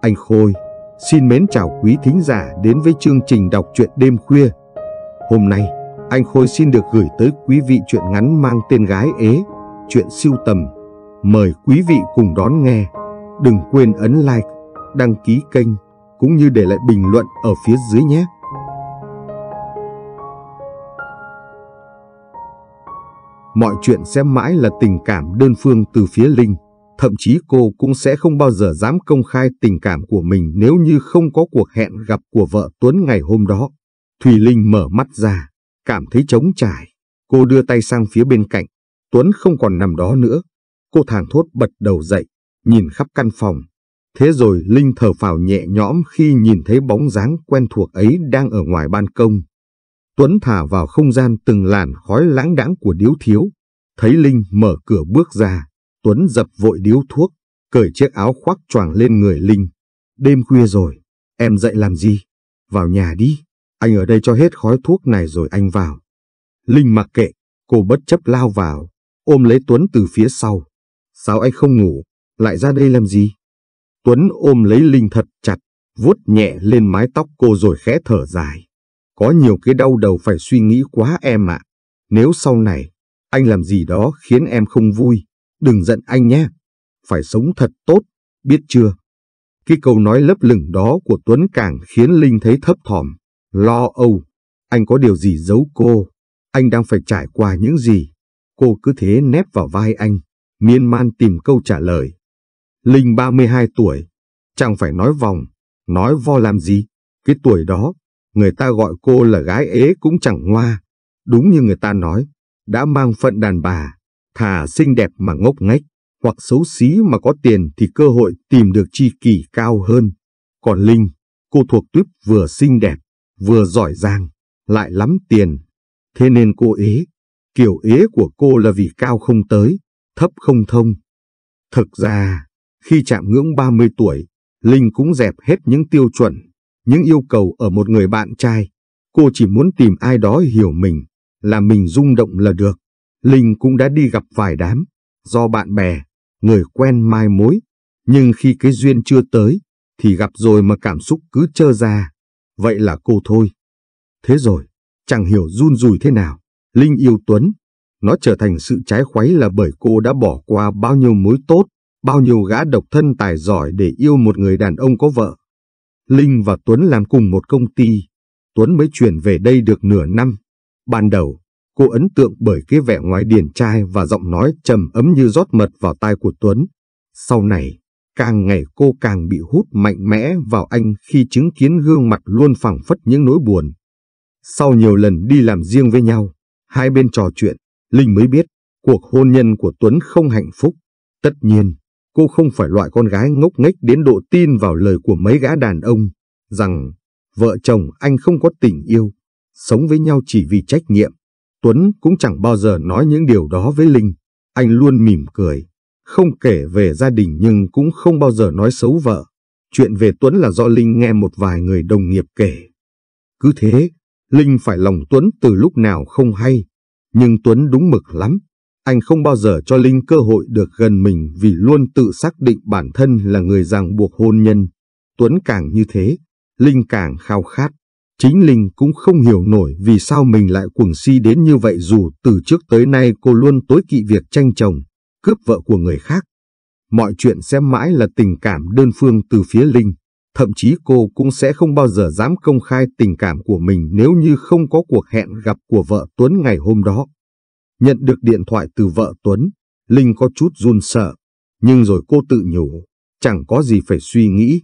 Anh Khôi xin mến chào quý thính giả đến với chương trình đọc truyện đêm khuya. Hôm nay, anh Khôi xin được gửi tới quý vị chuyện ngắn mang tên Gái Ế, chuyện siêu tầm. Mời quý vị cùng đón nghe. Đừng quên ấn like, đăng ký kênh cũng như để lại bình luận ở phía dưới nhé. Mọi chuyện sẽ mãi là tình cảm đơn phương từ phía Linh. Thậm chí cô cũng sẽ không bao giờ dám công khai tình cảm của mình nếu như không có cuộc hẹn gặp của vợ Tuấn ngày hôm đó. Thùy Linh mở mắt ra, cảm thấy trống trải. Cô đưa tay sang phía bên cạnh. Tuấn không còn nằm đó nữa. Cô thảng thốt bật đầu dậy, nhìn khắp căn phòng. Thế rồi Linh thở phào nhẹ nhõm khi nhìn thấy bóng dáng quen thuộc ấy đang ở ngoài ban công. Tuấn thả vào không gian từng làn khói lãng đãng của điếu thiếu. Thấy Linh mở cửa bước ra, Tuấn dập vội điếu thuốc, cởi chiếc áo khoác choàng lên người Linh. Đêm khuya rồi, em dậy làm gì? Vào nhà đi, anh ở đây cho hết khói thuốc này rồi anh vào. Linh mặc kệ, cô bất chấp lao vào, ôm lấy Tuấn từ phía sau. Sao anh không ngủ, lại ra đây làm gì? Tuấn ôm lấy Linh thật chặt, vuốt nhẹ lên mái tóc cô rồi khẽ thở dài. Có nhiều cái đau đầu phải suy nghĩ quá em ạ. Nếu sau này anh làm gì đó khiến em không vui, đừng giận anh nhé. Phải sống thật tốt, biết chưa? Cái câu nói lấp lửng đó của Tuấn càng khiến Linh thấy thấp thỏm, lo âu. Anh có điều gì giấu cô? Anh đang phải trải qua những gì? Cô cứ thế nép vào vai anh, miên man tìm câu trả lời. Linh 32 tuổi, chẳng phải nói vòng, nói vo làm gì. Cái tuổi đó, người ta gọi cô là gái ế cũng chẳng ngoa. Đúng như người ta nói, đã mang phận đàn bà, thà xinh đẹp mà ngốc nghếch, hoặc xấu xí mà có tiền thì cơ hội tìm được chi kỳ cao hơn. Còn Linh, cô thuộc tuyếp vừa xinh đẹp, vừa giỏi giang, lại lắm tiền. Thế nên cô ế, kiểu ế của cô là vì cao không tới, thấp không thông. Thực ra, khi chạm ngưỡng 30 tuổi, Linh cũng dẹp hết những tiêu chuẩn, những yêu cầu ở một người bạn trai. Cô chỉ muốn tìm ai đó hiểu mình, là mình rung động là được. Linh cũng đã đi gặp vài đám, do bạn bè, người quen mai mối. Nhưng khi cái duyên chưa tới, thì gặp rồi mà cảm xúc cứ trơ ra. Vậy là cô thôi. Thế rồi, chẳng hiểu run rùi thế nào. Linh yêu Tuấn, nó trở thành sự trái khuấy là bởi cô đã bỏ qua bao nhiêu mối tốt, bao nhiêu gã độc thân tài giỏi để yêu một người đàn ông có vợ. Linh và Tuấn làm cùng một công ty, Tuấn mới chuyển về đây được nửa năm. Ban đầu, cô ấn tượng bởi cái vẻ ngoài điển trai và giọng nói trầm ấm như rót mật vào tai của Tuấn. Sau này, càng ngày cô càng bị hút mạnh mẽ vào anh khi chứng kiến gương mặt luôn phẳng phất những nỗi buồn. Sau nhiều lần đi làm riêng với nhau, hai bên trò chuyện, Linh mới biết cuộc hôn nhân của Tuấn không hạnh phúc. Tất nhiên, cô không phải loại con gái ngốc nghếch đến độ tin vào lời của mấy gã đàn ông, rằng vợ chồng anh không có tình yêu, sống với nhau chỉ vì trách nhiệm. Tuấn cũng chẳng bao giờ nói những điều đó với Linh, anh luôn mỉm cười, không kể về gia đình nhưng cũng không bao giờ nói xấu vợ. Chuyện về Tuấn là do Linh nghe một vài người đồng nghiệp kể. Cứ thế, Linh phải lòng Tuấn từ lúc nào không hay, nhưng Tuấn đúng mực lắm. Anh không bao giờ cho Linh cơ hội được gần mình vì luôn tự xác định bản thân là người ràng buộc hôn nhân. Tuấn càng như thế, Linh càng khao khát. Chính Linh cũng không hiểu nổi vì sao mình lại cuồng si đến như vậy dù từ trước tới nay cô luôn tối kỵ việc tranh chồng, cướp vợ của người khác. Mọi chuyện xem mãi là tình cảm đơn phương từ phía Linh, thậm chí cô cũng sẽ không bao giờ dám công khai tình cảm của mình nếu như không có cuộc hẹn gặp của vợ Tuấn ngày hôm đó. Nhận được điện thoại từ vợ Tuấn, Linh có chút run sợ, nhưng rồi cô tự nhủ, chẳng có gì phải suy nghĩ.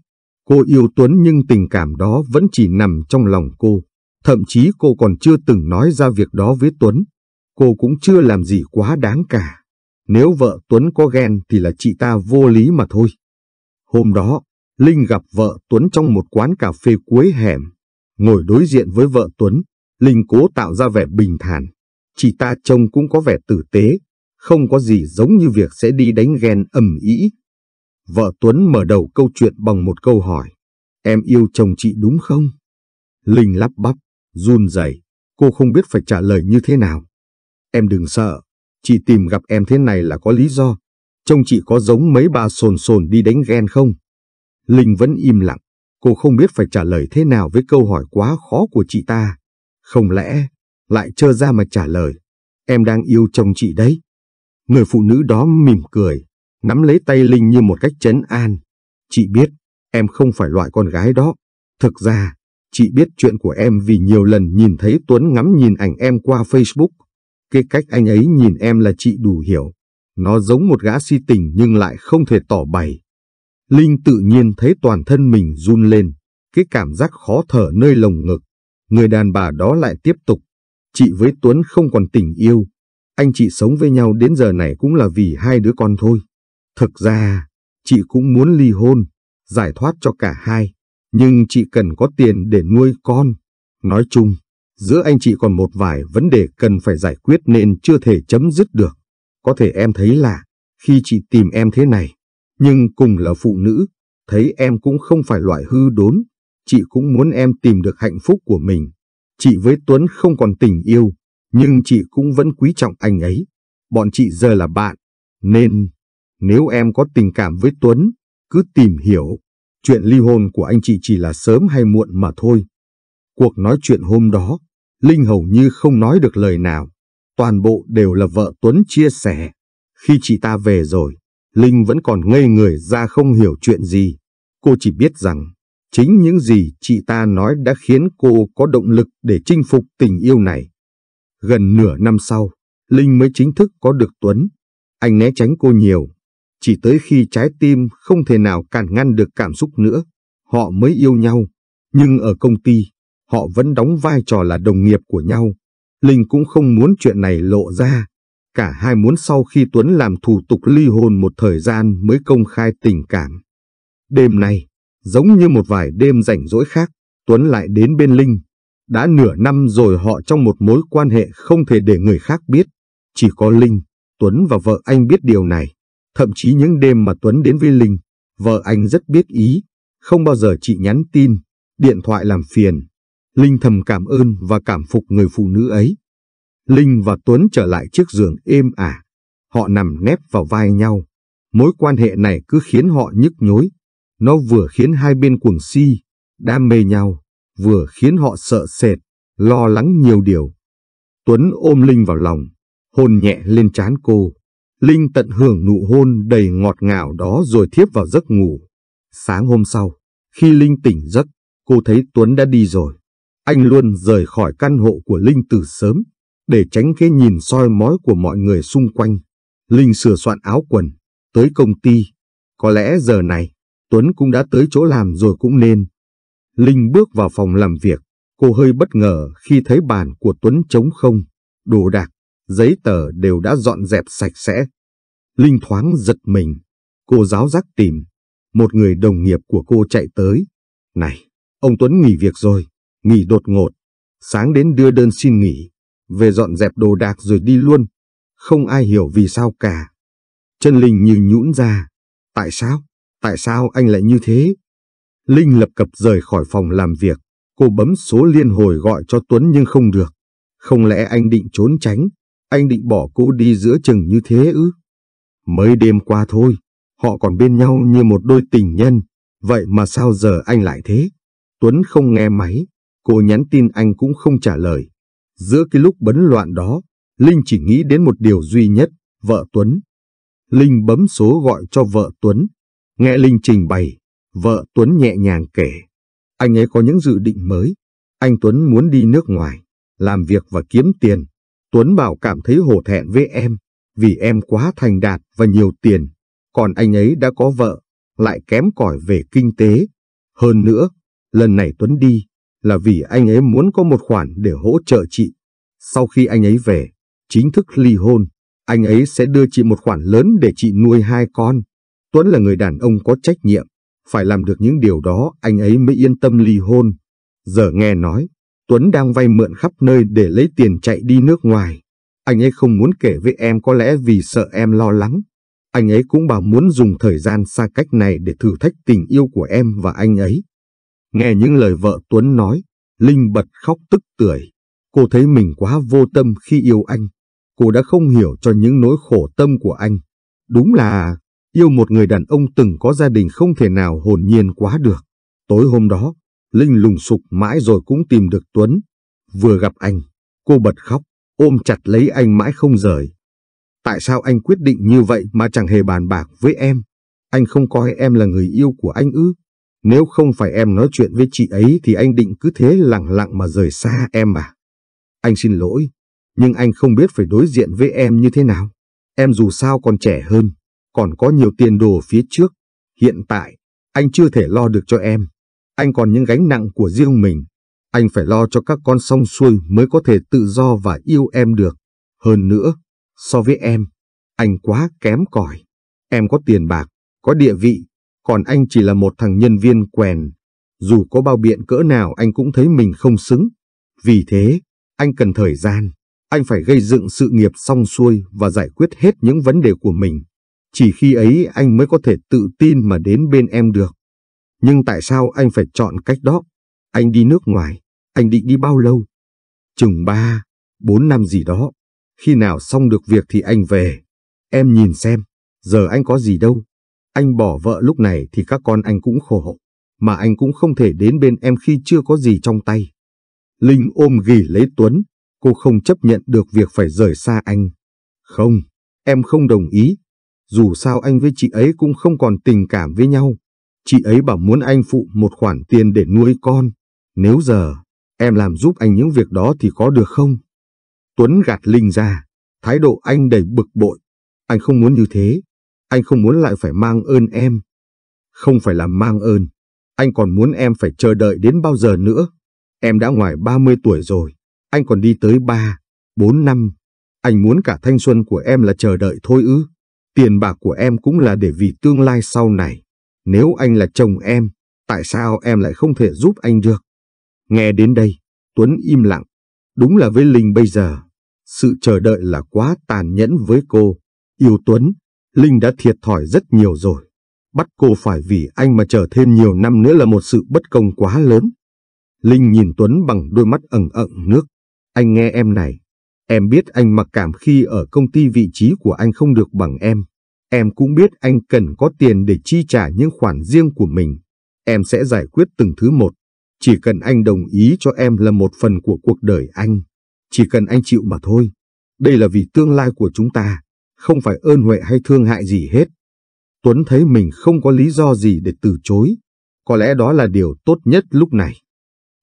Cô yêu Tuấn nhưng tình cảm đó vẫn chỉ nằm trong lòng cô, thậm chí cô còn chưa từng nói ra việc đó với Tuấn. Cô cũng chưa làm gì quá đáng cả. Nếu vợ Tuấn có ghen thì là chị ta vô lý mà thôi. Hôm đó, Linh gặp vợ Tuấn trong một quán cà phê cuối hẻm. Ngồi đối diện với vợ Tuấn, Linh cố tạo ra vẻ bình thản chị ta trông cũng có vẻ tử tế, không có gì giống như việc sẽ đi đánh ghen ầm ĩ. Vợ Tuấn mở đầu câu chuyện bằng một câu hỏi. Em yêu chồng chị đúng không? Linh lắp bắp, run rẩy, cô không biết phải trả lời như thế nào. Em đừng sợ, chị tìm gặp em thế này là có lý do. Chồng chị có giống mấy bà sồn sồn đi đánh ghen không? Linh vẫn im lặng, cô không biết phải trả lời thế nào với câu hỏi quá khó của chị ta. Không lẽ lại trơ ra mà trả lời, em đang yêu chồng chị đấy. Người phụ nữ đó mỉm cười, nắm lấy tay Linh như một cách chấn an. Chị biết, em không phải loại con gái đó. Thực ra, chị biết chuyện của em vì nhiều lần nhìn thấy Tuấn ngắm nhìn ảnh em qua Facebook. Cái cách anh ấy nhìn em là chị đủ hiểu. Nó giống một gã si tình nhưng lại không thể tỏ bày. Linh tự nhiên thấy toàn thân mình run lên, cái cảm giác khó thở nơi lồng ngực. Người đàn bà đó lại tiếp tục. Chị với Tuấn không còn tình yêu, anh chị sống với nhau đến giờ này cũng là vì hai đứa con thôi. Thực ra, chị cũng muốn ly hôn, giải thoát cho cả hai, nhưng chị cần có tiền để nuôi con. Nói chung, giữa anh chị còn một vài vấn đề cần phải giải quyết nên chưa thể chấm dứt được. Có thể em thấy là, khi chị tìm em thế này, nhưng cùng là phụ nữ, thấy em cũng không phải loại hư đốn, chị cũng muốn em tìm được hạnh phúc của mình. Chị với Tuấn không còn tình yêu, nhưng chị cũng vẫn quý trọng anh ấy. Bọn chị giờ là bạn, nên nếu em có tình cảm với Tuấn, cứ tìm hiểu. Chuyện ly hôn của anh chị chỉ là sớm hay muộn mà thôi. Cuộc nói chuyện hôm đó, Linh hầu như không nói được lời nào. Toàn bộ đều là vợ Tuấn chia sẻ. Khi chị ta về rồi, Linh vẫn còn ngây người ra không hiểu chuyện gì. Cô chỉ biết rằng Chính những gì chị ta nói đã khiến cô có động lực để chinh phục tình yêu này. Gần nửa năm sau, Linh mới chính thức có được Tuấn. Anh né tránh cô nhiều, chỉ tới khi trái tim không thể nào cản ngăn được cảm xúc nữa, họ mới yêu nhau. Nhưng ở công ty, họ vẫn đóng vai trò là đồng nghiệp của nhau. Linh cũng không muốn chuyện này lộ ra. Cả hai muốn sau khi Tuấn làm thủ tục ly hôn một thời gian mới công khai tình cảm. Đêm nay, Giống như một vài đêm rảnh rỗi khác, Tuấn lại đến bên Linh. Đã nửa năm rồi họ trong một mối quan hệ không thể để người khác biết. Chỉ có Linh, Tuấn và vợ anh biết điều này. Thậm chí những đêm mà Tuấn đến với Linh, vợ anh rất biết ý, không bao giờ chị nhắn tin, điện thoại làm phiền. Linh thầm cảm ơn và cảm phục người phụ nữ ấy. Linh và Tuấn trở lại chiếc giường êm ả. Họ nằm nép vào vai nhau. Mối quan hệ này cứ khiến họ nhức nhối, nó vừa khiến hai bên cuồng si, đam mê nhau, vừa khiến họ sợ sệt, lo lắng nhiều điều. Tuấn ôm Linh vào lòng, hôn nhẹ lên trán cô. Linh tận hưởng nụ hôn đầy ngọt ngào đó rồi thiếp vào giấc ngủ. Sáng hôm sau, khi Linh tỉnh giấc, cô thấy Tuấn đã đi rồi. Anh luôn rời khỏi căn hộ của Linh từ sớm, để tránh cái nhìn soi mói của mọi người xung quanh. Linh sửa soạn áo quần, tới công ty. Có lẽ giờ này, Tuấn cũng đã tới chỗ làm rồi cũng nên. Linh bước vào phòng làm việc, cô hơi bất ngờ khi thấy bàn của Tuấn trống không, đồ đạc, giấy tờ đều đã dọn dẹp sạch sẽ. Linh thoáng giật mình, cô giáo giác tìm, một người đồng nghiệp của cô chạy tới. Này, ông Tuấn nghỉ việc rồi, nghỉ đột ngột, sáng đến đưa đơn xin nghỉ, về dọn dẹp đồ đạc rồi đi luôn. Không ai hiểu vì sao cả. Chân Linh như nhũn ra. Tại sao? Tại sao anh lại như thế? Linh lập cập rời khỏi phòng làm việc. Cô bấm số liên hồi gọi cho Tuấn nhưng không được. Không lẽ anh định trốn tránh? Anh định bỏ cô đi giữa chừng như thế ư? Mới đêm qua thôi, họ còn bên nhau như một đôi tình nhân. Vậy mà sao giờ anh lại thế? Tuấn không nghe máy, cô nhắn tin anh cũng không trả lời. Giữa cái lúc bấn loạn đó, Linh chỉ nghĩ đến một điều duy nhất, vợ Tuấn. Linh bấm số gọi cho vợ Tuấn, Nghe Linh trình bày, vợ Tuấn nhẹ nhàng kể. Anh ấy có những dự định mới. Anh Tuấn muốn đi nước ngoài, làm việc và kiếm tiền. Tuấn bảo cảm thấy hổ thẹn với em, vì em quá thành đạt và nhiều tiền. Còn anh ấy đã có vợ, lại kém cỏi về kinh tế. Hơn nữa, lần này Tuấn đi là vì anh ấy muốn có một khoản để hỗ trợ chị. Sau khi anh ấy về, chính thức ly hôn, anh ấy sẽ đưa chị một khoản lớn để chị nuôi hai con. Tuấn là người đàn ông có trách nhiệm, phải làm được những điều đó anh ấy mới yên tâm ly hôn. Giờ nghe nói, Tuấn đang vay mượn khắp nơi để lấy tiền chạy đi nước ngoài. Anh ấy không muốn kể với em có lẽ vì sợ em lo lắng. Anh ấy cũng bảo muốn dùng thời gian xa cách này để thử thách tình yêu của em và anh ấy. Nghe những lời vợ Tuấn nói, Linh bật khóc tức tưởi. Cô thấy mình quá vô tâm khi yêu anh. Cô đã không hiểu cho những nỗi khổ tâm của anh. Đúng là yêu một người đàn ông từng có gia đình không thể nào hồn nhiên quá được. Tối hôm đó, Linh lùng sục mãi rồi cũng tìm được Tuấn. Vừa gặp anh, cô bật khóc, ôm chặt lấy anh mãi không rời. Tại sao anh quyết định như vậy mà chẳng hề bàn bạc với em? Anh không coi em là người yêu của anh ư? Nếu không phải em nói chuyện với chị ấy thì anh định cứ thế lặng lặng mà rời xa em à? Anh xin lỗi, nhưng anh không biết phải đối diện với em như thế nào. Em dù sao còn trẻ hơn, còn có nhiều tiền đồ phía trước. Hiện tại, anh chưa thể lo được cho em. Anh còn những gánh nặng của riêng mình. Anh phải lo cho các con xong xuôi mới có thể tự do và yêu em được. Hơn nữa, so với em, anh quá kém cỏi. Em có tiền bạc, có địa vị, còn anh chỉ là một thằng nhân viên quèn. Dù có bao biện cỡ nào anh cũng thấy mình không xứng. Vì thế, anh cần thời gian, anh phải gây dựng sự nghiệp xong xuôi và giải quyết hết những vấn đề của mình. Chỉ khi ấy anh mới có thể tự tin mà đến bên em được. Nhưng tại sao anh phải chọn cách đó? Anh đi nước ngoài, anh định đi bao lâu? Chừng ba, bốn năm gì đó. Khi nào xong được việc thì anh về. Em nhìn xem, giờ anh có gì đâu. Anh bỏ vợ lúc này thì các con anh cũng khổ. Mà anh cũng không thể đến bên em khi chưa có gì trong tay. Linh ôm ghì lấy Tuấn. Cô không chấp nhận được việc phải rời xa anh. Không, em không đồng ý dù sao anh với chị ấy cũng không còn tình cảm với nhau. Chị ấy bảo muốn anh phụ một khoản tiền để nuôi con. Nếu giờ em làm giúp anh những việc đó thì có được không? Tuấn gạt Linh ra, thái độ anh đầy bực bội. Anh không muốn như thế, anh không muốn lại phải mang ơn em. Không phải là mang ơn, anh còn muốn em phải chờ đợi đến bao giờ nữa. Em đã ngoài 30 tuổi rồi, anh còn đi tới 3, 4 năm. Anh muốn cả thanh xuân của em là chờ đợi thôi ư. Tiền bạc của em cũng là để vì tương lai sau này. Nếu anh là chồng em, tại sao em lại không thể giúp anh được? Nghe đến đây, Tuấn im lặng. Đúng là với Linh bây giờ, sự chờ đợi là quá tàn nhẫn với cô. Yêu Tuấn, Linh đã thiệt thòi rất nhiều rồi. Bắt cô phải vì anh mà chờ thêm nhiều năm nữa là một sự bất công quá lớn. Linh nhìn Tuấn bằng đôi mắt ẩn ẩn nước. Anh nghe em này, Em biết anh mặc cảm khi ở công ty vị trí của anh không được bằng em. Em cũng biết anh cần có tiền để chi trả những khoản riêng của mình. Em sẽ giải quyết từng thứ một. Chỉ cần anh đồng ý cho em là một phần của cuộc đời anh. Chỉ cần anh chịu mà thôi. Đây là vì tương lai của chúng ta, không phải ơn huệ hay thương hại gì hết. Tuấn thấy mình không có lý do gì để từ chối. Có lẽ đó là điều tốt nhất lúc này.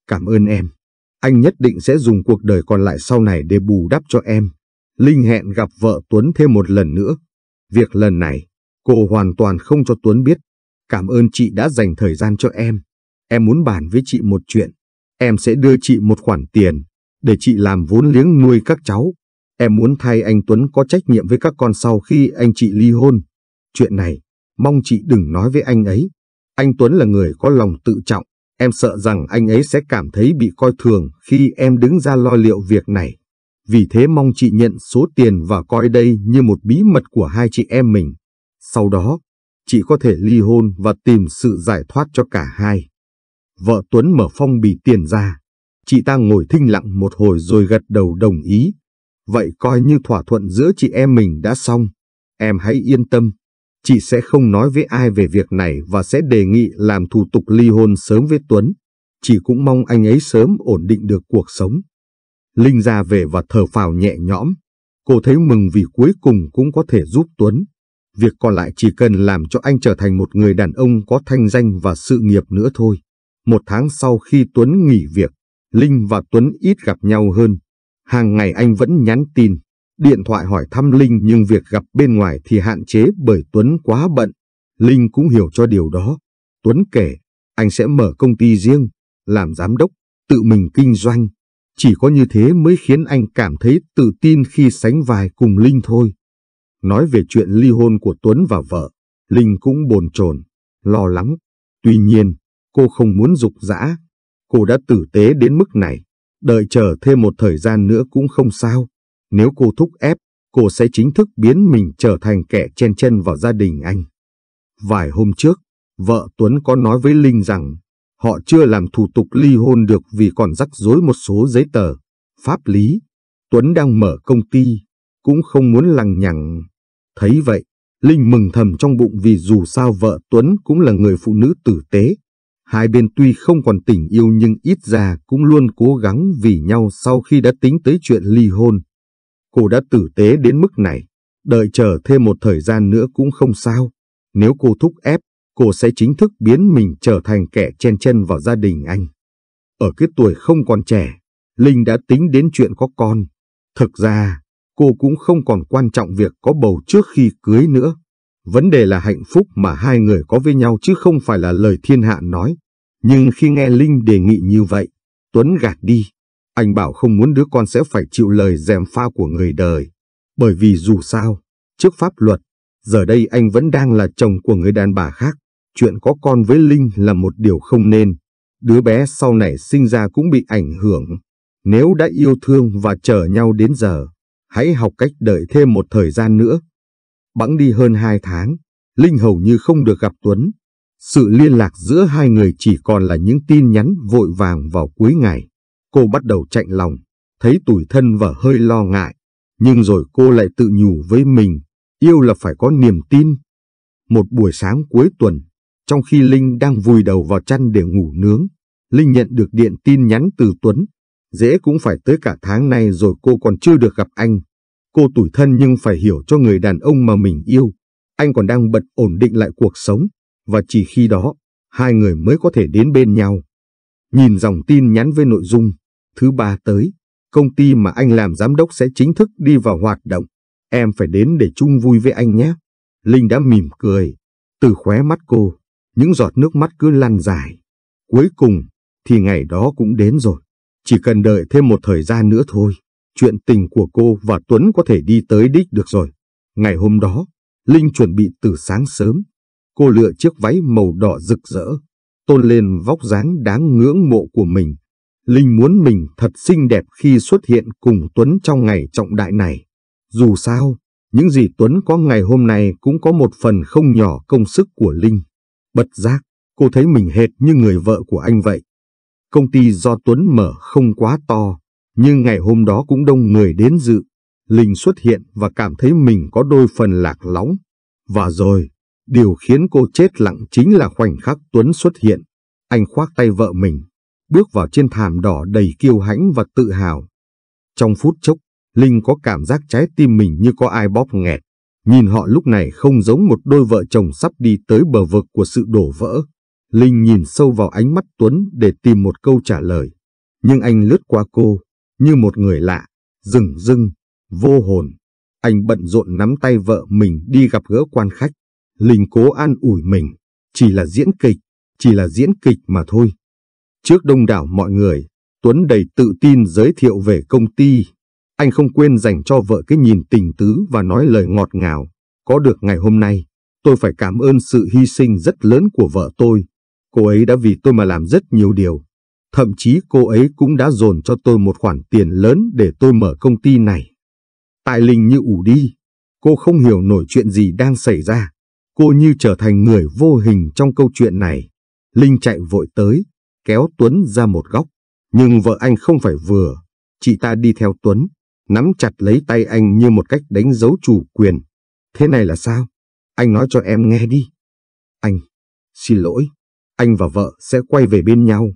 Cảm ơn em. Anh nhất định sẽ dùng cuộc đời còn lại sau này để bù đắp cho em. Linh hẹn gặp vợ Tuấn thêm một lần nữa. Việc lần này, cô hoàn toàn không cho Tuấn biết. Cảm ơn chị đã dành thời gian cho em. Em muốn bàn với chị một chuyện. Em sẽ đưa chị một khoản tiền, để chị làm vốn liếng nuôi các cháu. Em muốn thay anh Tuấn có trách nhiệm với các con sau khi anh chị ly hôn. Chuyện này, mong chị đừng nói với anh ấy. Anh Tuấn là người có lòng tự trọng, Em sợ rằng anh ấy sẽ cảm thấy bị coi thường khi em đứng ra lo liệu việc này. Vì thế mong chị nhận số tiền và coi đây như một bí mật của hai chị em mình. Sau đó, chị có thể ly hôn và tìm sự giải thoát cho cả hai. Vợ Tuấn mở phong bì tiền ra. Chị ta ngồi thinh lặng một hồi rồi gật đầu đồng ý. Vậy coi như thỏa thuận giữa chị em mình đã xong. Em hãy yên tâm chị sẽ không nói với ai về việc này và sẽ đề nghị làm thủ tục ly hôn sớm với Tuấn. Chị cũng mong anh ấy sớm ổn định được cuộc sống. Linh ra về và thở phào nhẹ nhõm. Cô thấy mừng vì cuối cùng cũng có thể giúp Tuấn. Việc còn lại chỉ cần làm cho anh trở thành một người đàn ông có thanh danh và sự nghiệp nữa thôi. Một tháng sau khi Tuấn nghỉ việc, Linh và Tuấn ít gặp nhau hơn. Hàng ngày anh vẫn nhắn tin, Điện thoại hỏi thăm Linh nhưng việc gặp bên ngoài thì hạn chế bởi Tuấn quá bận. Linh cũng hiểu cho điều đó. Tuấn kể, anh sẽ mở công ty riêng, làm giám đốc, tự mình kinh doanh. Chỉ có như thế mới khiến anh cảm thấy tự tin khi sánh vai cùng Linh thôi. Nói về chuyện ly hôn của Tuấn và vợ, Linh cũng bồn chồn, lo lắng. Tuy nhiên, cô không muốn dục dã. Cô đã tử tế đến mức này, đợi chờ thêm một thời gian nữa cũng không sao. Nếu cô thúc ép, cô sẽ chính thức biến mình trở thành kẻ chen chân vào gia đình anh. Vài hôm trước, vợ Tuấn có nói với Linh rằng họ chưa làm thủ tục ly hôn được vì còn rắc rối một số giấy tờ, pháp lý. Tuấn đang mở công ty, cũng không muốn lằng nhằng. Thấy vậy, Linh mừng thầm trong bụng vì dù sao vợ Tuấn cũng là người phụ nữ tử tế. Hai bên tuy không còn tình yêu nhưng ít ra cũng luôn cố gắng vì nhau sau khi đã tính tới chuyện ly hôn. Cô đã tử tế đến mức này, đợi chờ thêm một thời gian nữa cũng không sao. Nếu cô thúc ép, cô sẽ chính thức biến mình trở thành kẻ chen chân vào gia đình anh. Ở cái tuổi không còn trẻ, Linh đã tính đến chuyện có con. Thực ra, cô cũng không còn quan trọng việc có bầu trước khi cưới nữa. Vấn đề là hạnh phúc mà hai người có với nhau chứ không phải là lời thiên hạ nói. Nhưng khi nghe Linh đề nghị như vậy, Tuấn gạt đi. Anh bảo không muốn đứa con sẽ phải chịu lời dèm pha của người đời. Bởi vì dù sao, trước pháp luật, giờ đây anh vẫn đang là chồng của người đàn bà khác. Chuyện có con với Linh là một điều không nên. Đứa bé sau này sinh ra cũng bị ảnh hưởng. Nếu đã yêu thương và chờ nhau đến giờ, hãy học cách đợi thêm một thời gian nữa. Bẵng đi hơn hai tháng, Linh hầu như không được gặp Tuấn. Sự liên lạc giữa hai người chỉ còn là những tin nhắn vội vàng vào cuối ngày. Cô bắt đầu chạy lòng, thấy tủi thân và hơi lo ngại, nhưng rồi cô lại tự nhủ với mình, yêu là phải có niềm tin. Một buổi sáng cuối tuần, trong khi Linh đang vùi đầu vào chăn để ngủ nướng, Linh nhận được điện tin nhắn từ Tuấn. Dễ cũng phải tới cả tháng nay rồi cô còn chưa được gặp anh. Cô tủi thân nhưng phải hiểu cho người đàn ông mà mình yêu. Anh còn đang bật ổn định lại cuộc sống, và chỉ khi đó, hai người mới có thể đến bên nhau. Nhìn dòng tin nhắn với nội dung, thứ ba tới, công ty mà anh làm giám đốc sẽ chính thức đi vào hoạt động. Em phải đến để chung vui với anh nhé. Linh đã mỉm cười. Từ khóe mắt cô, những giọt nước mắt cứ lăn dài. Cuối cùng, thì ngày đó cũng đến rồi. Chỉ cần đợi thêm một thời gian nữa thôi. Chuyện tình của cô và Tuấn có thể đi tới đích được rồi. Ngày hôm đó, Linh chuẩn bị từ sáng sớm. Cô lựa chiếc váy màu đỏ rực rỡ, tôn lên vóc dáng đáng ngưỡng mộ của mình Linh muốn mình thật xinh đẹp khi xuất hiện cùng Tuấn trong ngày trọng đại này. Dù sao, những gì Tuấn có ngày hôm nay cũng có một phần không nhỏ công sức của Linh. bật giác, cô thấy mình hệt như người vợ của anh vậy. Công ty do Tuấn mở không quá to, nhưng ngày hôm đó cũng đông người đến dự. Linh xuất hiện và cảm thấy mình có đôi phần lạc lõng. Và rồi, điều khiến cô chết lặng chính là khoảnh khắc Tuấn xuất hiện. Anh khoác tay vợ mình, bước vào trên thảm đỏ đầy kiêu hãnh và tự hào. Trong phút chốc, Linh có cảm giác trái tim mình như có ai bóp nghẹt. Nhìn họ lúc này không giống một đôi vợ chồng sắp đi tới bờ vực của sự đổ vỡ. Linh nhìn sâu vào ánh mắt Tuấn để tìm một câu trả lời. Nhưng anh lướt qua cô, như một người lạ, rừng rưng, vô hồn. Anh bận rộn nắm tay vợ mình đi gặp gỡ quan khách. Linh cố an ủi mình, chỉ là diễn kịch, chỉ là diễn kịch mà thôi. Trước đông đảo mọi người, Tuấn đầy tự tin giới thiệu về công ty. Anh không quên dành cho vợ cái nhìn tình tứ và nói lời ngọt ngào. Có được ngày hôm nay, tôi phải cảm ơn sự hy sinh rất lớn của vợ tôi. Cô ấy đã vì tôi mà làm rất nhiều điều. Thậm chí cô ấy cũng đã dồn cho tôi một khoản tiền lớn để tôi mở công ty này. Tại Linh như ủ đi, cô không hiểu nổi chuyện gì đang xảy ra. Cô như trở thành người vô hình trong câu chuyện này. Linh chạy vội tới, kéo Tuấn ra một góc. Nhưng vợ anh không phải vừa, chị ta đi theo Tuấn, nắm chặt lấy tay anh như một cách đánh dấu chủ quyền. Thế này là sao? Anh nói cho em nghe đi. Anh, xin lỗi, anh và vợ sẽ quay về bên nhau.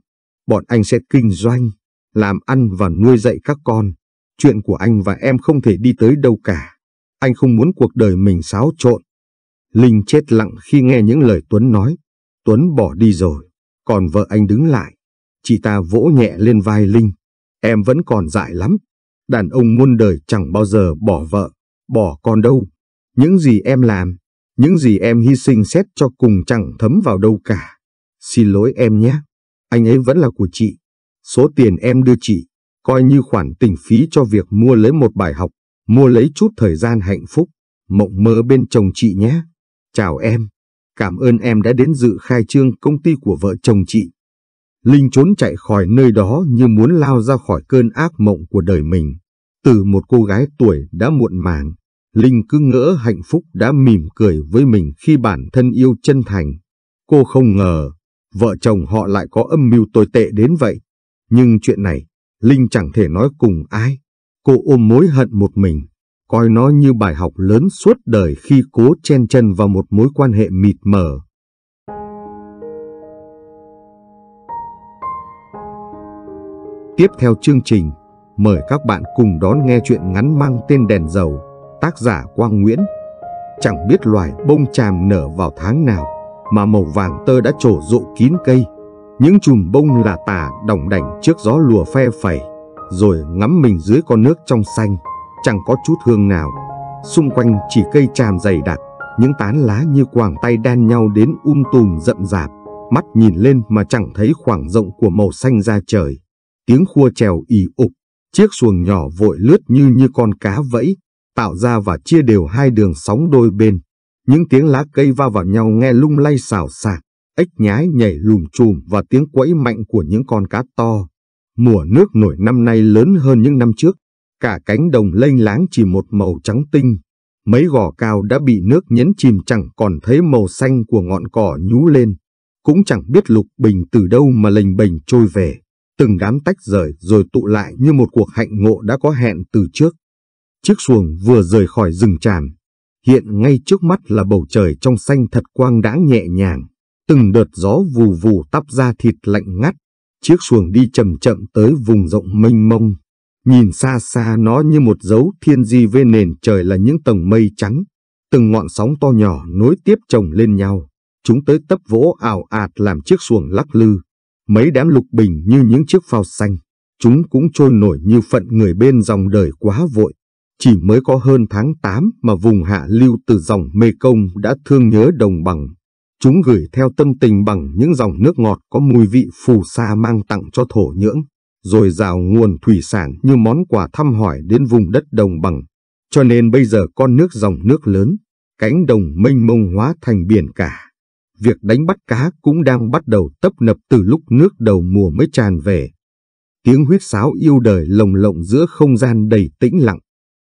Bọn anh sẽ kinh doanh, làm ăn và nuôi dạy các con. Chuyện của anh và em không thể đi tới đâu cả. Anh không muốn cuộc đời mình xáo trộn. Linh chết lặng khi nghe những lời Tuấn nói. Tuấn bỏ đi rồi còn vợ anh đứng lại. Chị ta vỗ nhẹ lên vai Linh. Em vẫn còn dại lắm. Đàn ông muôn đời chẳng bao giờ bỏ vợ, bỏ con đâu. Những gì em làm, những gì em hy sinh xét cho cùng chẳng thấm vào đâu cả. Xin lỗi em nhé. Anh ấy vẫn là của chị. Số tiền em đưa chị, coi như khoản tình phí cho việc mua lấy một bài học, mua lấy chút thời gian hạnh phúc, mộng mơ bên chồng chị nhé. Chào em. Cảm ơn em đã đến dự khai trương công ty của vợ chồng chị. Linh trốn chạy khỏi nơi đó như muốn lao ra khỏi cơn ác mộng của đời mình. Từ một cô gái tuổi đã muộn màng, Linh cứ ngỡ hạnh phúc đã mỉm cười với mình khi bản thân yêu chân thành. Cô không ngờ, vợ chồng họ lại có âm mưu tồi tệ đến vậy. Nhưng chuyện này, Linh chẳng thể nói cùng ai. Cô ôm mối hận một mình coi nó như bài học lớn suốt đời khi cố chen chân vào một mối quan hệ mịt mờ. Tiếp theo chương trình, mời các bạn cùng đón nghe chuyện ngắn mang tên Đèn Dầu, tác giả Quang Nguyễn. Chẳng biết loài bông tràm nở vào tháng nào mà màu vàng tơ đã trổ rộ kín cây. Những chùm bông là tà đỏng đảnh trước gió lùa phe phẩy, rồi ngắm mình dưới con nước trong xanh chẳng có chút hương nào. Xung quanh chỉ cây tràm dày đặc, những tán lá như quàng tay đan nhau đến um tùm rậm rạp. Mắt nhìn lên mà chẳng thấy khoảng rộng của màu xanh ra trời. Tiếng khua trèo ì ục, chiếc xuồng nhỏ vội lướt như như con cá vẫy, tạo ra và chia đều hai đường sóng đôi bên. Những tiếng lá cây va vào nhau nghe lung lay xào xạc, ếch nhái nhảy lùm chùm và tiếng quẫy mạnh của những con cá to. Mùa nước nổi năm nay lớn hơn những năm trước, Cả cánh đồng lênh láng chỉ một màu trắng tinh, mấy gò cao đã bị nước nhấn chìm chẳng còn thấy màu xanh của ngọn cỏ nhú lên, cũng chẳng biết Lục Bình từ đâu mà lềnh bình trôi về, từng đám tách rời rồi tụ lại như một cuộc hạnh ngộ đã có hẹn từ trước. Chiếc xuồng vừa rời khỏi rừng tràm, hiện ngay trước mắt là bầu trời trong xanh thật quang đãng nhẹ nhàng, từng đợt gió vù vù tắp ra thịt lạnh ngắt, chiếc xuồng đi chậm chậm tới vùng rộng mênh mông, Nhìn xa xa nó như một dấu thiên di với nền trời là những tầng mây trắng, từng ngọn sóng to nhỏ nối tiếp chồng lên nhau. Chúng tới tấp vỗ ảo ạt làm chiếc xuồng lắc lư. Mấy đám lục bình như những chiếc phao xanh, chúng cũng trôi nổi như phận người bên dòng đời quá vội. Chỉ mới có hơn tháng 8 mà vùng hạ lưu từ dòng Mê Công đã thương nhớ đồng bằng. Chúng gửi theo tâm tình bằng những dòng nước ngọt có mùi vị phù sa mang tặng cho thổ nhưỡng dồi dào nguồn thủy sản như món quà thăm hỏi đến vùng đất đồng bằng. Cho nên bây giờ con nước dòng nước lớn, cánh đồng mênh mông hóa thành biển cả. Việc đánh bắt cá cũng đang bắt đầu tấp nập từ lúc nước đầu mùa mới tràn về. Tiếng huyết sáo yêu đời lồng lộng giữa không gian đầy tĩnh lặng.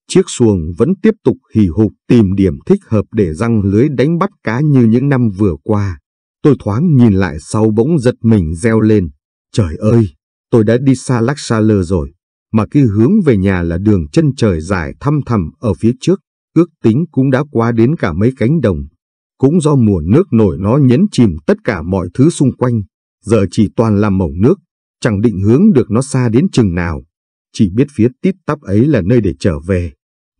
Chiếc xuồng vẫn tiếp tục hì hục tìm điểm thích hợp để răng lưới đánh bắt cá như những năm vừa qua. Tôi thoáng nhìn lại sau bỗng giật mình reo lên. Trời ơi! Tôi đã đi xa lắc xa lơ rồi, mà cái hướng về nhà là đường chân trời dài thăm thẳm ở phía trước, ước tính cũng đã qua đến cả mấy cánh đồng. Cũng do mùa nước nổi nó nhấn chìm tất cả mọi thứ xung quanh, giờ chỉ toàn là màu nước, chẳng định hướng được nó xa đến chừng nào. Chỉ biết phía tít tắp ấy là nơi để trở về.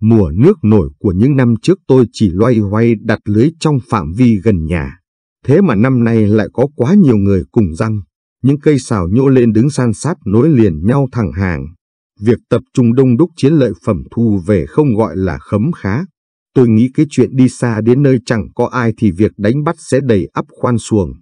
Mùa nước nổi của những năm trước tôi chỉ loay hoay đặt lưới trong phạm vi gần nhà. Thế mà năm nay lại có quá nhiều người cùng răng những cây xào nhô lên đứng san sát nối liền nhau thẳng hàng. Việc tập trung đông đúc chiến lợi phẩm thu về không gọi là khấm khá. Tôi nghĩ cái chuyện đi xa đến nơi chẳng có ai thì việc đánh bắt sẽ đầy ắp khoan xuồng.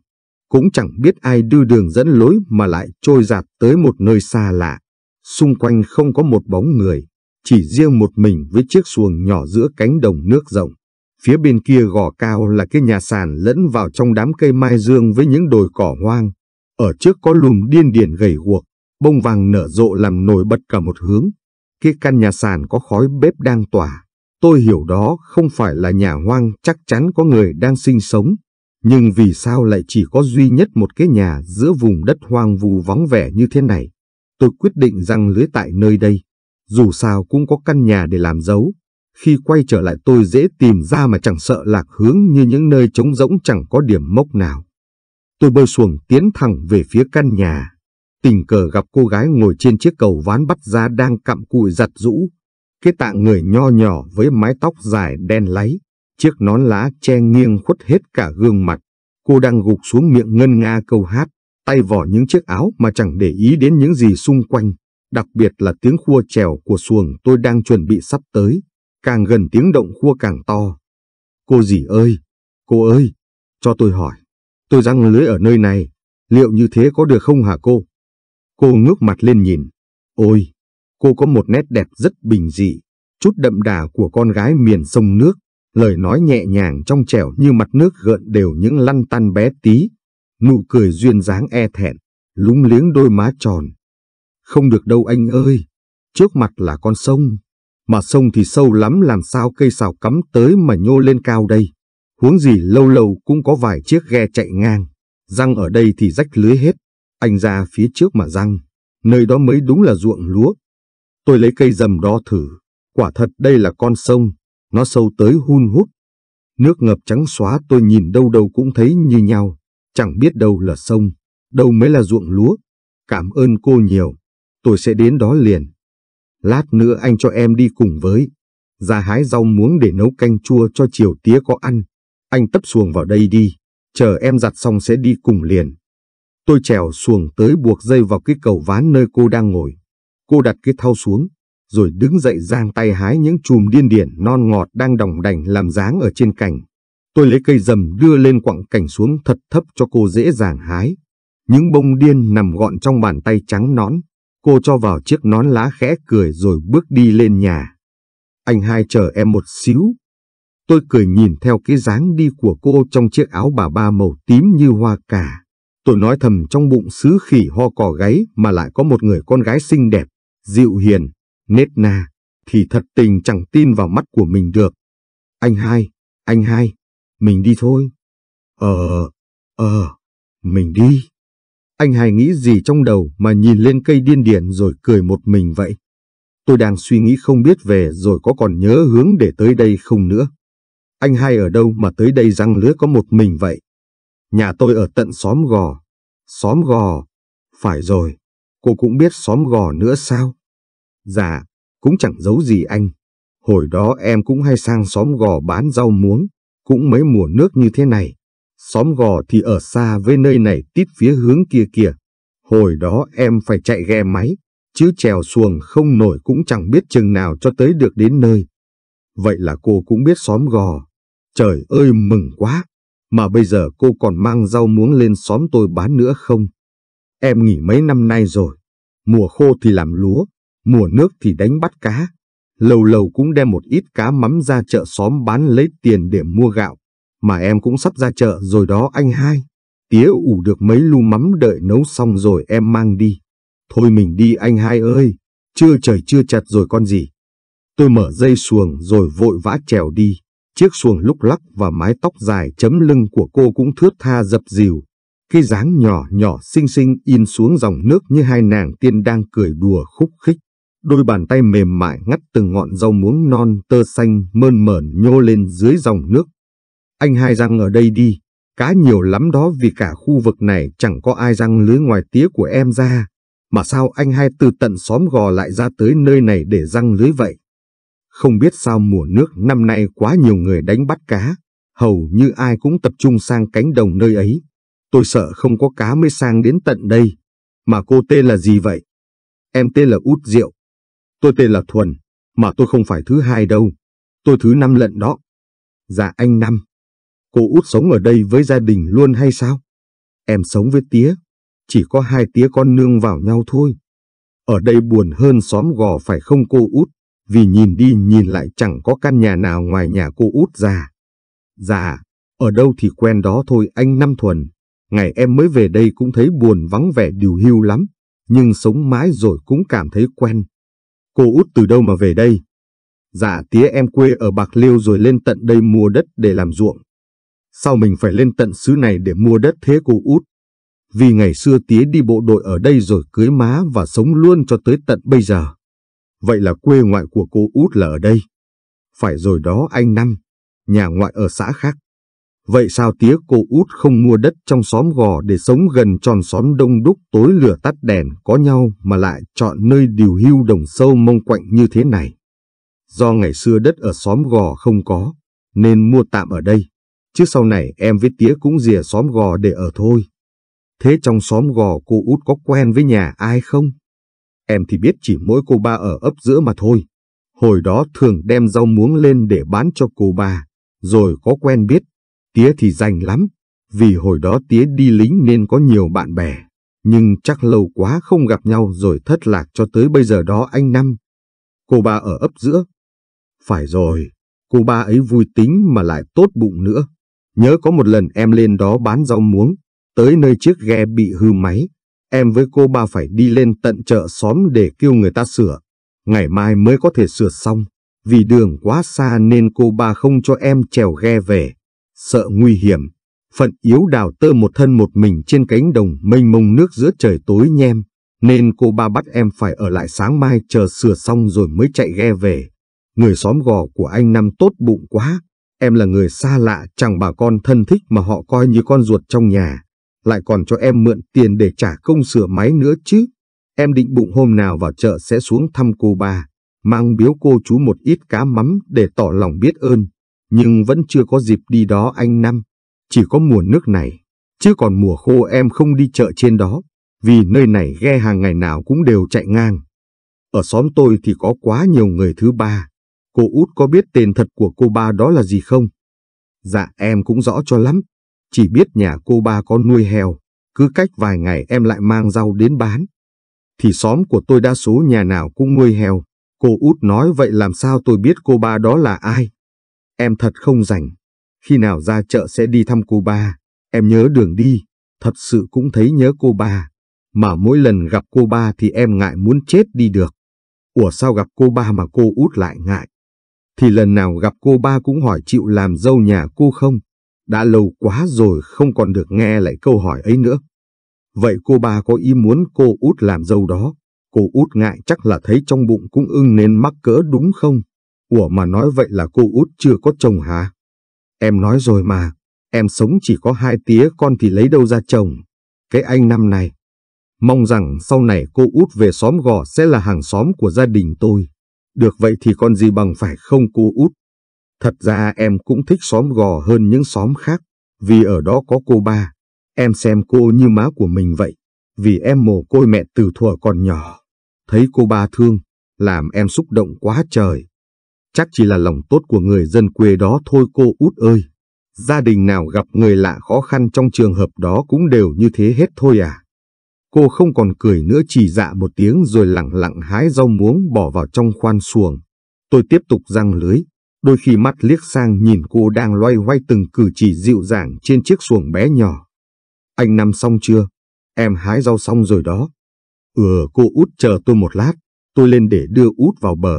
Cũng chẳng biết ai đưa đường dẫn lối mà lại trôi giạt tới một nơi xa lạ. Xung quanh không có một bóng người, chỉ riêng một mình với chiếc xuồng nhỏ giữa cánh đồng nước rộng. Phía bên kia gò cao là cái nhà sàn lẫn vào trong đám cây mai dương với những đồi cỏ hoang ở trước có lùm điên điển gầy guộc, bông vàng nở rộ làm nổi bật cả một hướng. Kia căn nhà sàn có khói bếp đang tỏa. Tôi hiểu đó không phải là nhà hoang chắc chắn có người đang sinh sống. Nhưng vì sao lại chỉ có duy nhất một cái nhà giữa vùng đất hoang vu vắng vẻ như thế này? Tôi quyết định răng lưới tại nơi đây. Dù sao cũng có căn nhà để làm dấu. Khi quay trở lại tôi dễ tìm ra mà chẳng sợ lạc hướng như những nơi trống rỗng chẳng có điểm mốc nào. Tôi bơi xuồng tiến thẳng về phía căn nhà. Tình cờ gặp cô gái ngồi trên chiếc cầu ván bắt ra đang cặm cụi giặt rũ. Cái tạng người nho nhỏ với mái tóc dài đen láy, chiếc nón lá che nghiêng khuất hết cả gương mặt. Cô đang gục xuống miệng ngân nga câu hát, tay vỏ những chiếc áo mà chẳng để ý đến những gì xung quanh, đặc biệt là tiếng khua trèo của xuồng tôi đang chuẩn bị sắp tới. Càng gần tiếng động khua càng to. Cô gì ơi, cô ơi, cho tôi hỏi, Tôi răng lưới ở nơi này, liệu như thế có được không hả cô? Cô ngước mặt lên nhìn. Ôi, cô có một nét đẹp rất bình dị, chút đậm đà của con gái miền sông nước, lời nói nhẹ nhàng trong trẻo như mặt nước gợn đều những lăn tăn bé tí, nụ cười duyên dáng e thẹn, lúng liếng đôi má tròn. Không được đâu anh ơi, trước mặt là con sông, mà sông thì sâu lắm làm sao cây xào cắm tới mà nhô lên cao đây. Huống gì lâu lâu cũng có vài chiếc ghe chạy ngang, răng ở đây thì rách lưới hết, anh ra phía trước mà răng, nơi đó mới đúng là ruộng lúa. Tôi lấy cây dầm đo thử, quả thật đây là con sông, nó sâu tới hun hút. Nước ngập trắng xóa tôi nhìn đâu đâu cũng thấy như nhau, chẳng biết đâu là sông, đâu mới là ruộng lúa. Cảm ơn cô nhiều, tôi sẽ đến đó liền. Lát nữa anh cho em đi cùng với, ra hái rau muống để nấu canh chua cho chiều tía có ăn. Anh tấp xuồng vào đây đi, chờ em giặt xong sẽ đi cùng liền. Tôi trèo xuồng tới buộc dây vào cái cầu ván nơi cô đang ngồi. Cô đặt cái thau xuống, rồi đứng dậy giang tay hái những chùm điên điển non ngọt đang đồng đành làm dáng ở trên cành. Tôi lấy cây dầm đưa lên quặng cành xuống thật thấp cho cô dễ dàng hái. Những bông điên nằm gọn trong bàn tay trắng nón. Cô cho vào chiếc nón lá khẽ cười rồi bước đi lên nhà. Anh hai chờ em một xíu, Tôi cười nhìn theo cái dáng đi của cô trong chiếc áo bà ba màu tím như hoa cà. Tôi nói thầm trong bụng xứ khỉ ho cò gáy mà lại có một người con gái xinh đẹp, dịu hiền, nết na, thì thật tình chẳng tin vào mắt của mình được. Anh hai, anh hai, mình đi thôi. Ờ, ờ, mình đi. Anh hai nghĩ gì trong đầu mà nhìn lên cây điên điển rồi cười một mình vậy? Tôi đang suy nghĩ không biết về rồi có còn nhớ hướng để tới đây không nữa. Anh hai ở đâu mà tới đây răng lứa có một mình vậy? Nhà tôi ở tận xóm gò. Xóm gò? Phải rồi, cô cũng biết xóm gò nữa sao? Dạ, cũng chẳng giấu gì anh. Hồi đó em cũng hay sang xóm gò bán rau muống, cũng mấy mùa nước như thế này. Xóm gò thì ở xa với nơi này tít phía hướng kia kìa. Hồi đó em phải chạy ghe máy, chứ trèo xuồng không nổi cũng chẳng biết chừng nào cho tới được đến nơi. Vậy là cô cũng biết xóm gò. Trời ơi mừng quá! Mà bây giờ cô còn mang rau muống lên xóm tôi bán nữa không? Em nghỉ mấy năm nay rồi. Mùa khô thì làm lúa, mùa nước thì đánh bắt cá. Lâu lâu cũng đem một ít cá mắm ra chợ xóm bán lấy tiền để mua gạo. Mà em cũng sắp ra chợ rồi đó anh hai. Tía ủ được mấy lu mắm đợi nấu xong rồi em mang đi. Thôi mình đi anh hai ơi, chưa trời chưa chặt rồi con gì. Tôi mở dây xuồng rồi vội vã trèo đi. Chiếc xuồng lúc lắc và mái tóc dài chấm lưng của cô cũng thướt tha dập dìu. Cái dáng nhỏ nhỏ xinh xinh in xuống dòng nước như hai nàng tiên đang cười đùa khúc khích. Đôi bàn tay mềm mại ngắt từng ngọn rau muống non tơ xanh mơn mởn nhô lên dưới dòng nước. Anh hai răng ở đây đi, cá nhiều lắm đó vì cả khu vực này chẳng có ai răng lưới ngoài tía của em ra. Mà sao anh hai từ tận xóm gò lại ra tới nơi này để răng lưới vậy? Không biết sao mùa nước năm nay quá nhiều người đánh bắt cá, hầu như ai cũng tập trung sang cánh đồng nơi ấy. Tôi sợ không có cá mới sang đến tận đây. Mà cô tên là gì vậy? Em tên là Út Diệu. Tôi tên là Thuần, mà tôi không phải thứ hai đâu. Tôi thứ năm lận đó. Dạ anh năm. Cô Út sống ở đây với gia đình luôn hay sao? Em sống với tía. Chỉ có hai tía con nương vào nhau thôi. Ở đây buồn hơn xóm gò phải không cô Út? vì nhìn đi nhìn lại chẳng có căn nhà nào ngoài nhà cô út già, Dạ, ở đâu thì quen đó thôi anh Năm Thuần, ngày em mới về đây cũng thấy buồn vắng vẻ điều hưu lắm, nhưng sống mãi rồi cũng cảm thấy quen. Cô út từ đâu mà về đây? Dạ tía em quê ở Bạc Liêu rồi lên tận đây mua đất để làm ruộng. Sao mình phải lên tận xứ này để mua đất thế cô út? Vì ngày xưa tía đi bộ đội ở đây rồi cưới má và sống luôn cho tới tận bây giờ. Vậy là quê ngoại của cô út là ở đây. Phải rồi đó anh Năm, nhà ngoại ở xã khác. Vậy sao tía cô út không mua đất trong xóm gò để sống gần tròn xóm đông đúc tối lửa tắt đèn có nhau mà lại chọn nơi điều hưu đồng sâu mông quạnh như thế này? Do ngày xưa đất ở xóm gò không có, nên mua tạm ở đây. Chứ sau này em với tía cũng rìa xóm gò để ở thôi. Thế trong xóm gò cô út có quen với nhà ai không? em thì biết chỉ mỗi cô ba ở ấp giữa mà thôi. Hồi đó thường đem rau muống lên để bán cho cô ba, rồi có quen biết. Tía thì rành lắm, vì hồi đó tía đi lính nên có nhiều bạn bè. Nhưng chắc lâu quá không gặp nhau rồi thất lạc cho tới bây giờ đó anh Năm. Cô ba ở ấp giữa. Phải rồi, cô ba ấy vui tính mà lại tốt bụng nữa. Nhớ có một lần em lên đó bán rau muống, tới nơi chiếc ghe bị hư máy, em với cô ba phải đi lên tận chợ xóm để kêu người ta sửa. Ngày mai mới có thể sửa xong, vì đường quá xa nên cô ba không cho em trèo ghe về. Sợ nguy hiểm, phận yếu đào tơ một thân một mình trên cánh đồng mênh mông nước giữa trời tối nhem, nên cô ba bắt em phải ở lại sáng mai chờ sửa xong rồi mới chạy ghe về. Người xóm gò của anh Năm tốt bụng quá, em là người xa lạ chẳng bà con thân thích mà họ coi như con ruột trong nhà lại còn cho em mượn tiền để trả công sửa máy nữa chứ. Em định bụng hôm nào vào chợ sẽ xuống thăm cô ba, mang biếu cô chú một ít cá mắm để tỏ lòng biết ơn, nhưng vẫn chưa có dịp đi đó anh Năm. Chỉ có mùa nước này, chứ còn mùa khô em không đi chợ trên đó, vì nơi này ghe hàng ngày nào cũng đều chạy ngang. Ở xóm tôi thì có quá nhiều người thứ ba. Cô út có biết tên thật của cô ba đó là gì không? Dạ em cũng rõ cho lắm. Chỉ biết nhà cô ba có nuôi heo, cứ cách vài ngày em lại mang rau đến bán. Thì xóm của tôi đa số nhà nào cũng nuôi heo. Cô út nói vậy làm sao tôi biết cô ba đó là ai? Em thật không rảnh. Khi nào ra chợ sẽ đi thăm cô ba. Em nhớ đường đi. Thật sự cũng thấy nhớ cô ba. Mà mỗi lần gặp cô ba thì em ngại muốn chết đi được. Ủa sao gặp cô ba mà cô út lại ngại? Thì lần nào gặp cô ba cũng hỏi chịu làm dâu nhà cô không? Đã lâu quá rồi không còn được nghe lại câu hỏi ấy nữa. Vậy cô ba có ý muốn cô út làm dâu đó? Cô út ngại chắc là thấy trong bụng cũng ưng nên mắc cỡ đúng không? Ủa mà nói vậy là cô út chưa có chồng hả? Em nói rồi mà, em sống chỉ có hai tía con thì lấy đâu ra chồng. Cái anh năm này, mong rằng sau này cô út về xóm gò sẽ là hàng xóm của gia đình tôi. Được vậy thì còn gì bằng phải không cô út? Thật ra em cũng thích xóm gò hơn những xóm khác, vì ở đó có cô ba. Em xem cô như má của mình vậy, vì em mồ côi mẹ từ thuở còn nhỏ. Thấy cô ba thương, làm em xúc động quá trời. Chắc chỉ là lòng tốt của người dân quê đó thôi cô út ơi. Gia đình nào gặp người lạ khó khăn trong trường hợp đó cũng đều như thế hết thôi à. Cô không còn cười nữa chỉ dạ một tiếng rồi lặng lặng hái rau muống bỏ vào trong khoan xuồng. Tôi tiếp tục răng lưới đôi khi mắt liếc sang nhìn cô đang loay hoay từng cử chỉ dịu dàng trên chiếc xuồng bé nhỏ. Anh nằm xong chưa? Em hái rau xong rồi đó. Ừ, cô út chờ tôi một lát, tôi lên để đưa út vào bờ.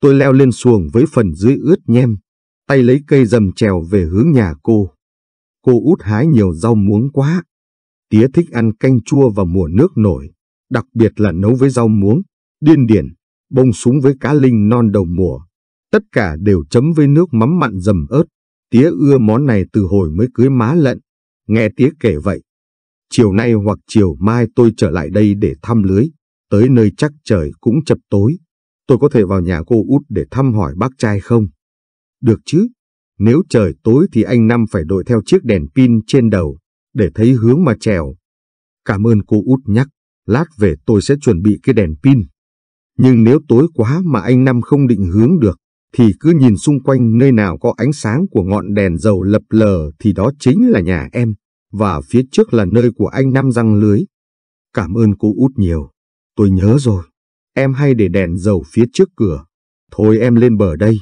Tôi leo lên xuồng với phần dưới ướt nhem, tay lấy cây dầm trèo về hướng nhà cô. Cô út hái nhiều rau muống quá. Tía thích ăn canh chua vào mùa nước nổi, đặc biệt là nấu với rau muống, điên điển, bông súng với cá linh non đầu mùa Tất cả đều chấm với nước mắm mặn dầm ớt. Tía ưa món này từ hồi mới cưới má lận. Nghe tía kể vậy. Chiều nay hoặc chiều mai tôi trở lại đây để thăm lưới. Tới nơi chắc trời cũng chập tối. Tôi có thể vào nhà cô út để thăm hỏi bác trai không? Được chứ. Nếu trời tối thì anh Năm phải đội theo chiếc đèn pin trên đầu để thấy hướng mà trèo. Cảm ơn cô út nhắc. Lát về tôi sẽ chuẩn bị cái đèn pin. Nhưng nếu tối quá mà anh Năm không định hướng được, thì cứ nhìn xung quanh nơi nào có ánh sáng của ngọn đèn dầu lập lờ thì đó chính là nhà em, và phía trước là nơi của anh Nam răng lưới. Cảm ơn cô út nhiều, tôi nhớ rồi, em hay để đèn dầu phía trước cửa. Thôi em lên bờ đây,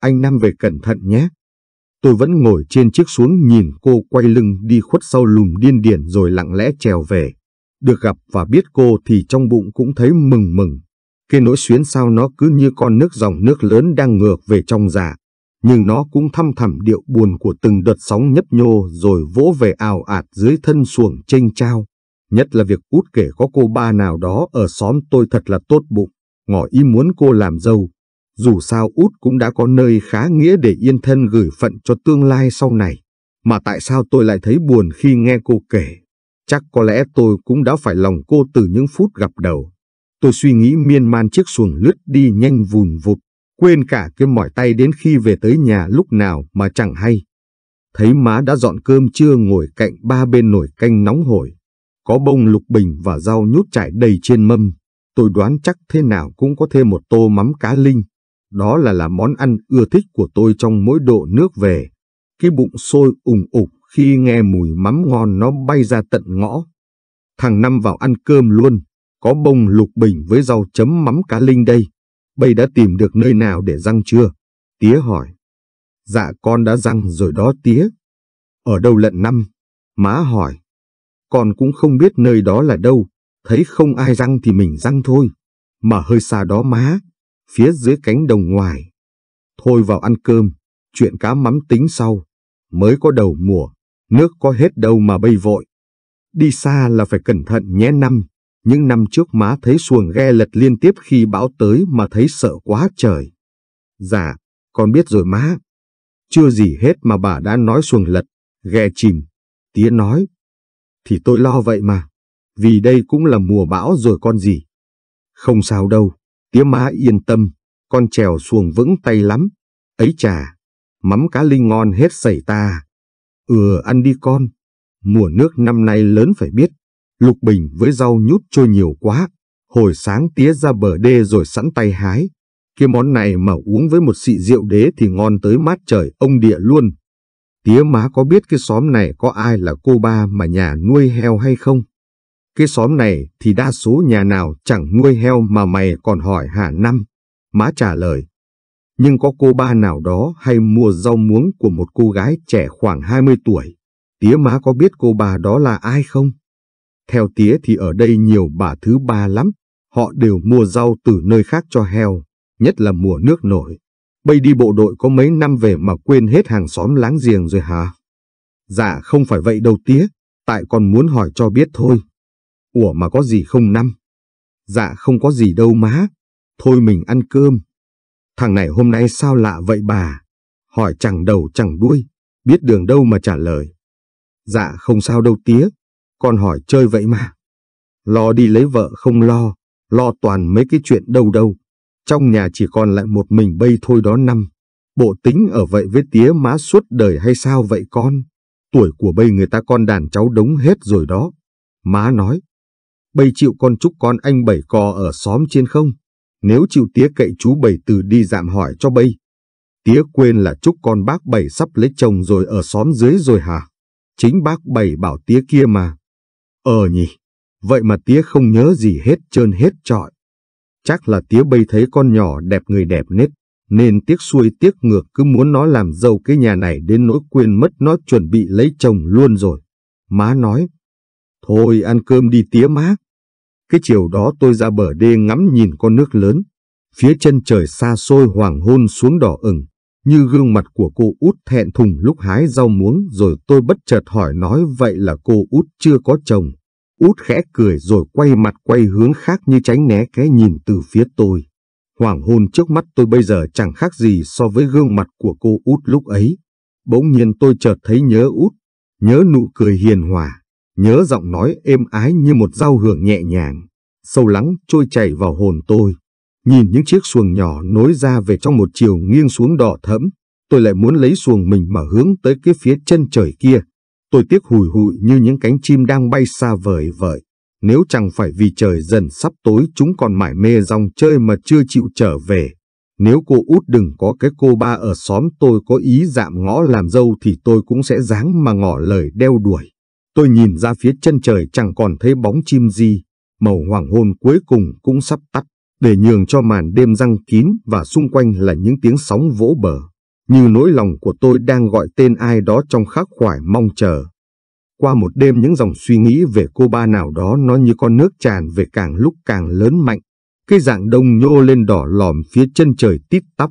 anh Nam về cẩn thận nhé. Tôi vẫn ngồi trên chiếc xuống nhìn cô quay lưng đi khuất sau lùm điên điển rồi lặng lẽ trèo về. Được gặp và biết cô thì trong bụng cũng thấy mừng mừng. Cái nỗi xuyến sao nó cứ như con nước dòng nước lớn đang ngược về trong giả, nhưng nó cũng thăm thẳm điệu buồn của từng đợt sóng nhấp nhô rồi vỗ về ào ạt dưới thân xuồng chênh trao. Nhất là việc út kể có cô ba nào đó ở xóm tôi thật là tốt bụng, ngỏ ý muốn cô làm dâu. Dù sao út cũng đã có nơi khá nghĩa để yên thân gửi phận cho tương lai sau này. Mà tại sao tôi lại thấy buồn khi nghe cô kể? Chắc có lẽ tôi cũng đã phải lòng cô từ những phút gặp đầu. Tôi suy nghĩ miên man chiếc xuồng lướt đi nhanh vùn vụt, quên cả cái mỏi tay đến khi về tới nhà lúc nào mà chẳng hay. Thấy má đã dọn cơm trưa ngồi cạnh ba bên nồi canh nóng hổi, có bông lục bình và rau nhút trải đầy trên mâm, tôi đoán chắc thế nào cũng có thêm một tô mắm cá linh. Đó là là món ăn ưa thích của tôi trong mỗi độ nước về. Cái bụng sôi ủng ục khi nghe mùi mắm ngon nó bay ra tận ngõ. Thằng Năm vào ăn cơm luôn, có bông lục bình với rau chấm mắm cá linh đây. Bây đã tìm được nơi nào để răng chưa? Tía hỏi. Dạ con đã răng rồi đó tía. Ở đâu lận năm? Má hỏi. Con cũng không biết nơi đó là đâu, thấy không ai răng thì mình răng thôi. Mà hơi xa đó má, phía dưới cánh đồng ngoài. Thôi vào ăn cơm, chuyện cá mắm tính sau. Mới có đầu mùa, nước có hết đâu mà bây vội. Đi xa là phải cẩn thận nhé năm. Những năm trước má thấy xuồng ghe lật liên tiếp khi bão tới mà thấy sợ quá trời. Dạ, con biết rồi má. Chưa gì hết mà bà đã nói xuồng lật, ghe chìm. Tía nói. Thì tôi lo vậy mà. Vì đây cũng là mùa bão rồi con gì. Không sao đâu, tía má yên tâm. Con trèo xuồng vững tay lắm. Ấy chà, mắm cá linh ngon hết sảy ta. Ừ ăn đi con. Mùa nước năm nay lớn phải biết lục bình với rau nhút trôi nhiều quá, hồi sáng tía ra bờ đê rồi sẵn tay hái. Cái món này mà uống với một xị rượu đế thì ngon tới mát trời ông địa luôn. Tía má có biết cái xóm này có ai là cô ba mà nhà nuôi heo hay không? Cái xóm này thì đa số nhà nào chẳng nuôi heo mà mày còn hỏi hả năm? Má trả lời. Nhưng có cô ba nào đó hay mua rau muống của một cô gái trẻ khoảng 20 tuổi. Tía má có biết cô ba đó là ai không? Theo tía thì ở đây nhiều bà thứ ba lắm, họ đều mua rau từ nơi khác cho heo, nhất là mùa nước nổi. Bây đi bộ đội có mấy năm về mà quên hết hàng xóm láng giềng rồi hả? Dạ không phải vậy đâu tía, tại con muốn hỏi cho biết thôi. Ủa mà có gì không năm? Dạ không có gì đâu má, thôi mình ăn cơm. Thằng này hôm nay sao lạ vậy bà? Hỏi chẳng đầu chẳng đuôi, biết đường đâu mà trả lời. Dạ không sao đâu tía, con hỏi chơi vậy mà. Lo đi lấy vợ không lo, lo toàn mấy cái chuyện đâu đâu. Trong nhà chỉ còn lại một mình bây thôi đó năm. Bộ tính ở vậy với tía má suốt đời hay sao vậy con? Tuổi của bây người ta con đàn cháu đống hết rồi đó. Má nói, bây chịu con chúc con anh bảy cò ở xóm trên không? Nếu chịu tía cậy chú bảy từ đi dạm hỏi cho bây. Tía quên là chúc con bác bảy sắp lấy chồng rồi ở xóm dưới rồi hả? Chính bác bảy bảo tía kia mà. Ờ nhỉ, vậy mà tía không nhớ gì hết trơn hết trọi. Chắc là tía bây thấy con nhỏ đẹp người đẹp nết, nên tiếc xuôi tiếc ngược cứ muốn nó làm dâu cái nhà này đến nỗi quên mất nó chuẩn bị lấy chồng luôn rồi. Má nói, thôi ăn cơm đi tía má. Cái chiều đó tôi ra bờ đê ngắm nhìn con nước lớn, phía chân trời xa xôi hoàng hôn xuống đỏ ửng, như gương mặt của cô út thẹn thùng lúc hái rau muống rồi tôi bất chợt hỏi nói vậy là cô út chưa có chồng. Út khẽ cười rồi quay mặt quay hướng khác như tránh né cái nhìn từ phía tôi. Hoàng hôn trước mắt tôi bây giờ chẳng khác gì so với gương mặt của cô út lúc ấy. Bỗng nhiên tôi chợt thấy nhớ út, nhớ nụ cười hiền hòa, nhớ giọng nói êm ái như một giao hưởng nhẹ nhàng, sâu lắng trôi chảy vào hồn tôi. Nhìn những chiếc xuồng nhỏ nối ra về trong một chiều nghiêng xuống đỏ thẫm, tôi lại muốn lấy xuồng mình mà hướng tới cái phía chân trời kia. Tôi tiếc hùi hụi như những cánh chim đang bay xa vời vợi. Nếu chẳng phải vì trời dần sắp tối chúng còn mải mê rong chơi mà chưa chịu trở về. Nếu cô út đừng có cái cô ba ở xóm tôi có ý dạm ngõ làm dâu thì tôi cũng sẽ dáng mà ngỏ lời đeo đuổi. Tôi nhìn ra phía chân trời chẳng còn thấy bóng chim gì. Màu hoàng hôn cuối cùng cũng sắp tắt, để nhường cho màn đêm răng kín và xung quanh là những tiếng sóng vỗ bờ như nỗi lòng của tôi đang gọi tên ai đó trong khắc khoải mong chờ. Qua một đêm những dòng suy nghĩ về cô ba nào đó nó như con nước tràn về càng lúc càng lớn mạnh, cái dạng đông nhô lên đỏ lòm phía chân trời tít tắp,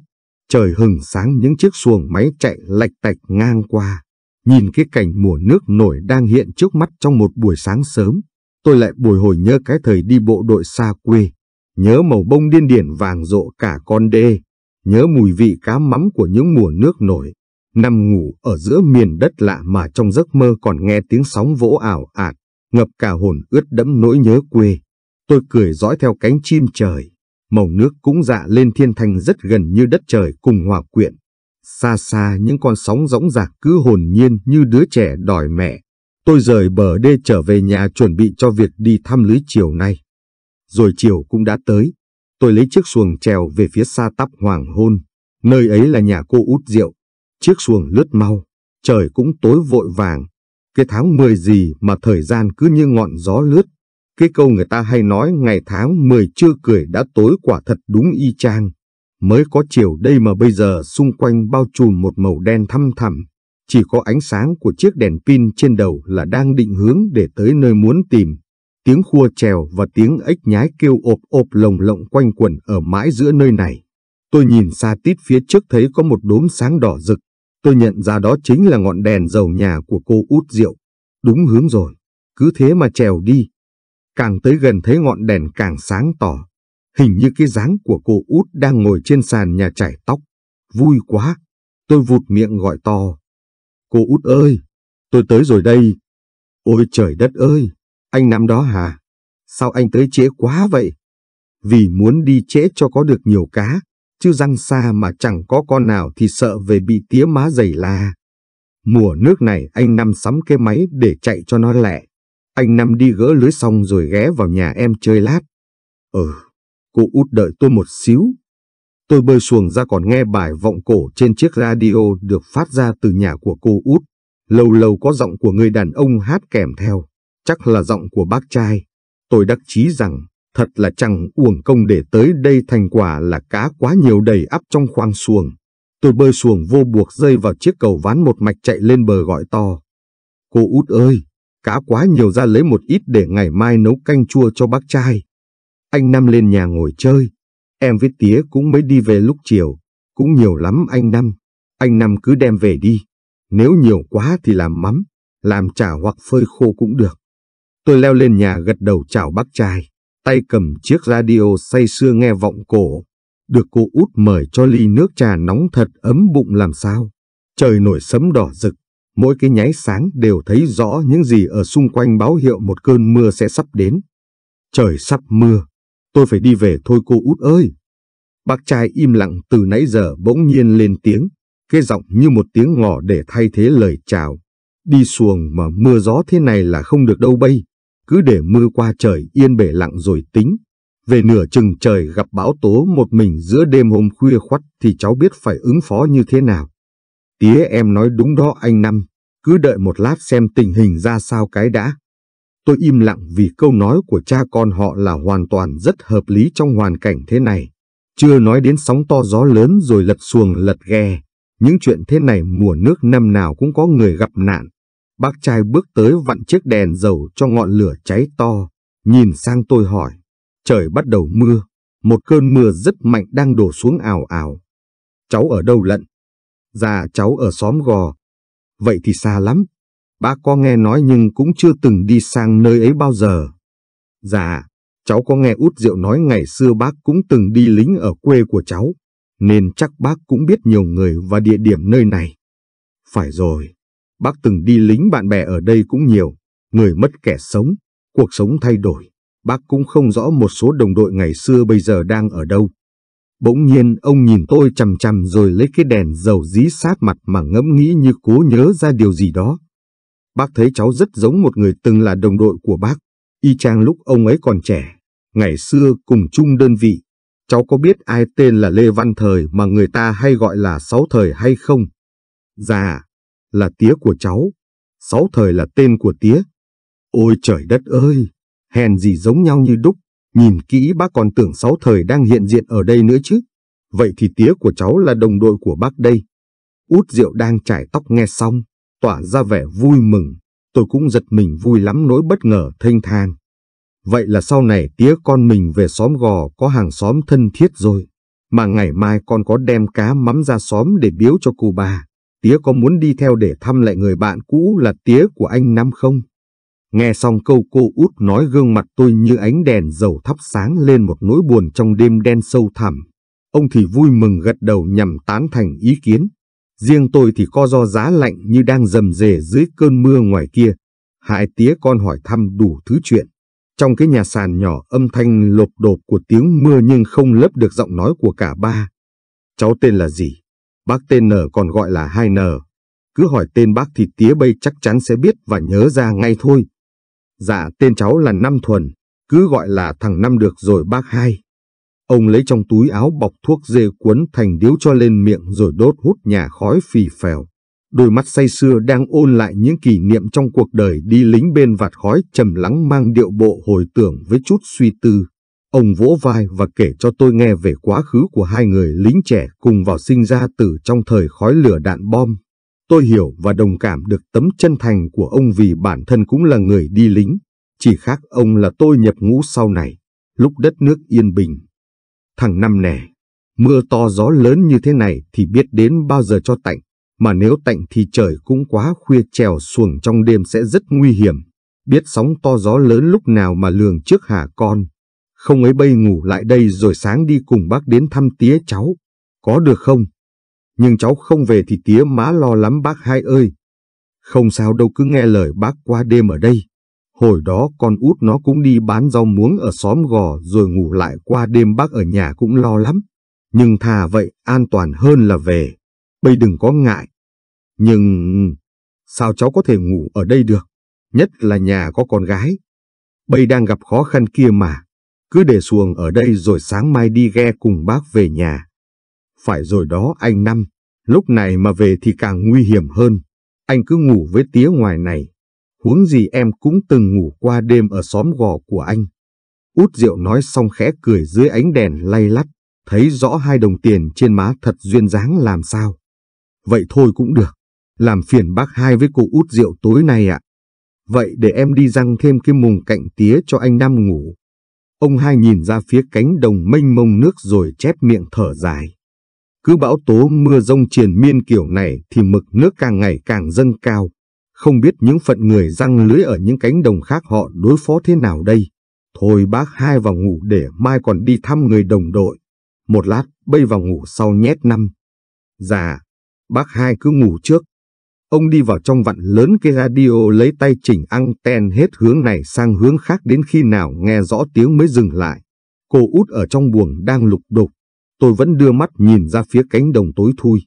trời hừng sáng những chiếc xuồng máy chạy lạch tạch ngang qua. Nhìn cái cảnh mùa nước nổi đang hiện trước mắt trong một buổi sáng sớm, tôi lại bồi hồi nhớ cái thời đi bộ đội xa quê, nhớ màu bông điên điển vàng rộ cả con đê, nhớ mùi vị cá mắm của những mùa nước nổi, nằm ngủ ở giữa miền đất lạ mà trong giấc mơ còn nghe tiếng sóng vỗ ảo ạt, ngập cả hồn ướt đẫm nỗi nhớ quê. Tôi cười dõi theo cánh chim trời, màu nước cũng dạ lên thiên thanh rất gần như đất trời cùng hòa quyện. Xa xa những con sóng rỗng rạc cứ hồn nhiên như đứa trẻ đòi mẹ. Tôi rời bờ đê trở về nhà chuẩn bị cho việc đi thăm lưới chiều nay. Rồi chiều cũng đã tới, Tôi lấy chiếc xuồng trèo về phía xa tắp hoàng hôn. Nơi ấy là nhà cô út rượu. Chiếc xuồng lướt mau. Trời cũng tối vội vàng. Cái tháng 10 gì mà thời gian cứ như ngọn gió lướt. Cái câu người ta hay nói ngày tháng 10 chưa cười đã tối quả thật đúng y chang. Mới có chiều đây mà bây giờ xung quanh bao trùm một màu đen thăm thẳm. Chỉ có ánh sáng của chiếc đèn pin trên đầu là đang định hướng để tới nơi muốn tìm tiếng khua trèo và tiếng ếch nhái kêu ộp ộp lồng lộng quanh quẩn ở mãi giữa nơi này. Tôi nhìn xa tít phía trước thấy có một đốm sáng đỏ rực. Tôi nhận ra đó chính là ngọn đèn dầu nhà của cô út rượu. Đúng hướng rồi, cứ thế mà trèo đi. Càng tới gần thấy ngọn đèn càng sáng tỏ. Hình như cái dáng của cô út đang ngồi trên sàn nhà chải tóc. Vui quá, tôi vụt miệng gọi to. Cô út ơi, tôi tới rồi đây. Ôi trời đất ơi, anh nắm đó hả? Sao anh tới trễ quá vậy? Vì muốn đi trễ cho có được nhiều cá, chứ răng xa mà chẳng có con nào thì sợ về bị tía má dày la. Mùa nước này anh nằm sắm cái máy để chạy cho nó lẹ. Anh nằm đi gỡ lưới xong rồi ghé vào nhà em chơi lát. Ừ, cô út đợi tôi một xíu. Tôi bơi xuồng ra còn nghe bài vọng cổ trên chiếc radio được phát ra từ nhà của cô út. Lâu lâu có giọng của người đàn ông hát kèm theo chắc là giọng của bác trai. Tôi đắc chí rằng thật là chẳng uổng công để tới đây thành quả là cá quá nhiều đầy ắp trong khoang xuồng. Tôi bơi xuồng vô buộc dây vào chiếc cầu ván một mạch chạy lên bờ gọi to. Cô út ơi, cá quá nhiều ra lấy một ít để ngày mai nấu canh chua cho bác trai. Anh Năm lên nhà ngồi chơi. Em với tía cũng mới đi về lúc chiều. Cũng nhiều lắm anh Năm. Anh Năm cứ đem về đi. Nếu nhiều quá thì làm mắm, làm chả hoặc phơi khô cũng được. Tôi leo lên nhà gật đầu chào bác trai, tay cầm chiếc radio say sưa nghe vọng cổ. Được cô út mời cho ly nước trà nóng thật ấm bụng làm sao. Trời nổi sấm đỏ rực, mỗi cái nháy sáng đều thấy rõ những gì ở xung quanh báo hiệu một cơn mưa sẽ sắp đến. Trời sắp mưa, tôi phải đi về thôi cô út ơi. Bác trai im lặng từ nãy giờ bỗng nhiên lên tiếng, cái giọng như một tiếng ngỏ để thay thế lời chào. Đi xuồng mà mưa gió thế này là không được đâu bây cứ để mưa qua trời yên bể lặng rồi tính. Về nửa chừng trời gặp bão tố một mình giữa đêm hôm khuya khoắt thì cháu biết phải ứng phó như thế nào. Tía em nói đúng đó anh Năm, cứ đợi một lát xem tình hình ra sao cái đã. Tôi im lặng vì câu nói của cha con họ là hoàn toàn rất hợp lý trong hoàn cảnh thế này. Chưa nói đến sóng to gió lớn rồi lật xuồng lật ghe. Những chuyện thế này mùa nước năm nào cũng có người gặp nạn. Bác trai bước tới vặn chiếc đèn dầu cho ngọn lửa cháy to, nhìn sang tôi hỏi. Trời bắt đầu mưa, một cơn mưa rất mạnh đang đổ xuống ảo ảo. Cháu ở đâu lận? Dạ cháu ở xóm gò. Vậy thì xa lắm. Bác có nghe nói nhưng cũng chưa từng đi sang nơi ấy bao giờ. Dạ, cháu có nghe út rượu nói ngày xưa bác cũng từng đi lính ở quê của cháu, nên chắc bác cũng biết nhiều người và địa điểm nơi này. Phải rồi, Bác từng đi lính bạn bè ở đây cũng nhiều, người mất kẻ sống, cuộc sống thay đổi, bác cũng không rõ một số đồng đội ngày xưa bây giờ đang ở đâu. Bỗng nhiên ông nhìn tôi chằm chằm rồi lấy cái đèn dầu dí sát mặt mà ngẫm nghĩ như cố nhớ ra điều gì đó. Bác thấy cháu rất giống một người từng là đồng đội của bác, y chang lúc ông ấy còn trẻ, ngày xưa cùng chung đơn vị. Cháu có biết ai tên là Lê Văn Thời mà người ta hay gọi là Sáu Thời hay không? Dạ, là tía của cháu, sáu thời là tên của tía. Ôi trời đất ơi, hèn gì giống nhau như đúc, nhìn kỹ bác còn tưởng sáu thời đang hiện diện ở đây nữa chứ. Vậy thì tía của cháu là đồng đội của bác đây. Út rượu đang trải tóc nghe xong, tỏa ra vẻ vui mừng, tôi cũng giật mình vui lắm nỗi bất ngờ thênh thang. Vậy là sau này tía con mình về xóm gò có hàng xóm thân thiết rồi, mà ngày mai con có đem cá mắm ra xóm để biếu cho cụ bà tía có muốn đi theo để thăm lại người bạn cũ là tía của anh Nam không? Nghe xong câu cô út nói gương mặt tôi như ánh đèn dầu thắp sáng lên một nỗi buồn trong đêm đen sâu thẳm. Ông thì vui mừng gật đầu nhằm tán thành ý kiến. Riêng tôi thì co do giá lạnh như đang dầm dề dưới cơn mưa ngoài kia. Hai tía con hỏi thăm đủ thứ chuyện. Trong cái nhà sàn nhỏ âm thanh lộp đột của tiếng mưa nhưng không lấp được giọng nói của cả ba. Cháu tên là gì? Bác tên N còn gọi là 2N. Cứ hỏi tên bác thì tía bây chắc chắn sẽ biết và nhớ ra ngay thôi. Dạ tên cháu là Năm Thuần, cứ gọi là thằng Năm được rồi bác hai. Ông lấy trong túi áo bọc thuốc dê cuốn thành điếu cho lên miệng rồi đốt hút nhà khói phì phèo. Đôi mắt say xưa đang ôn lại những kỷ niệm trong cuộc đời đi lính bên vạt khói trầm lắng mang điệu bộ hồi tưởng với chút suy tư. Ông vỗ vai và kể cho tôi nghe về quá khứ của hai người lính trẻ cùng vào sinh ra từ trong thời khói lửa đạn bom. Tôi hiểu và đồng cảm được tấm chân thành của ông vì bản thân cũng là người đi lính, chỉ khác ông là tôi nhập ngũ sau này, lúc đất nước yên bình. Thằng năm nè, mưa to gió lớn như thế này thì biết đến bao giờ cho tạnh, mà nếu tạnh thì trời cũng quá khuya trèo xuồng trong đêm sẽ rất nguy hiểm, biết sóng to gió lớn lúc nào mà lường trước hả con. Không ấy bây ngủ lại đây rồi sáng đi cùng bác đến thăm tía cháu, có được không? Nhưng cháu không về thì tía má lo lắm bác hai ơi. Không sao đâu cứ nghe lời bác qua đêm ở đây. Hồi đó con út nó cũng đi bán rau muống ở xóm gò rồi ngủ lại qua đêm bác ở nhà cũng lo lắm. Nhưng thà vậy an toàn hơn là về. Bây đừng có ngại. Nhưng sao cháu có thể ngủ ở đây được? Nhất là nhà có con gái. Bây đang gặp khó khăn kia mà. Cứ để xuồng ở đây rồi sáng mai đi ghe cùng bác về nhà. Phải rồi đó anh Năm, lúc này mà về thì càng nguy hiểm hơn. Anh cứ ngủ với tía ngoài này. Huống gì em cũng từng ngủ qua đêm ở xóm gò của anh. Út rượu nói xong khẽ cười dưới ánh đèn lay lắt, thấy rõ hai đồng tiền trên má thật duyên dáng làm sao. Vậy thôi cũng được, làm phiền bác hai với cô Út rượu tối nay ạ. Vậy để em đi răng thêm cái mùng cạnh tía cho anh năm ngủ. Ông hai nhìn ra phía cánh đồng mênh mông nước rồi chép miệng thở dài. Cứ bão tố mưa rông triền miên kiểu này thì mực nước càng ngày càng dâng cao. Không biết những phận người răng lưới ở những cánh đồng khác họ đối phó thế nào đây. Thôi bác hai vào ngủ để mai còn đi thăm người đồng đội. Một lát bây vào ngủ sau nhét năm. Dạ, bác hai cứ ngủ trước, Ông đi vào trong vặn lớn cái radio lấy tay chỉnh anten hết hướng này sang hướng khác đến khi nào nghe rõ tiếng mới dừng lại. Cô út ở trong buồng đang lục đục. Tôi vẫn đưa mắt nhìn ra phía cánh đồng tối thui.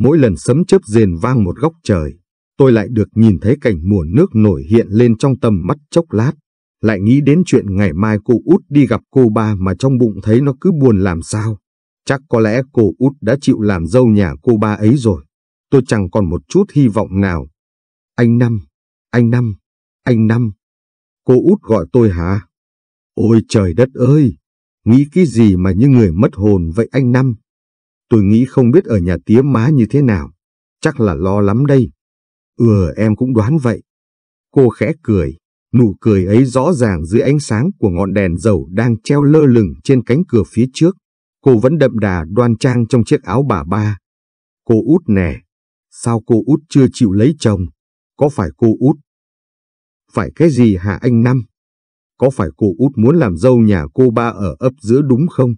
Mỗi lần sấm chớp rền vang một góc trời, tôi lại được nhìn thấy cảnh mùa nước nổi hiện lên trong tầm mắt chốc lát. Lại nghĩ đến chuyện ngày mai cô út đi gặp cô ba mà trong bụng thấy nó cứ buồn làm sao. Chắc có lẽ cô út đã chịu làm dâu nhà cô ba ấy rồi tôi chẳng còn một chút hy vọng nào. Anh Năm, anh Năm, anh Năm. Cô út gọi tôi hả? Ôi trời đất ơi! Nghĩ cái gì mà như người mất hồn vậy anh Năm? Tôi nghĩ không biết ở nhà tía má như thế nào. Chắc là lo lắm đây. Ừ em cũng đoán vậy. Cô khẽ cười. Nụ cười ấy rõ ràng dưới ánh sáng của ngọn đèn dầu đang treo lơ lửng trên cánh cửa phía trước. Cô vẫn đậm đà đoan trang trong chiếc áo bà ba. Cô út nè, Sao cô út chưa chịu lấy chồng? Có phải cô út? Phải cái gì hả anh Năm? Có phải cô út muốn làm dâu nhà cô ba ở ấp giữa đúng không?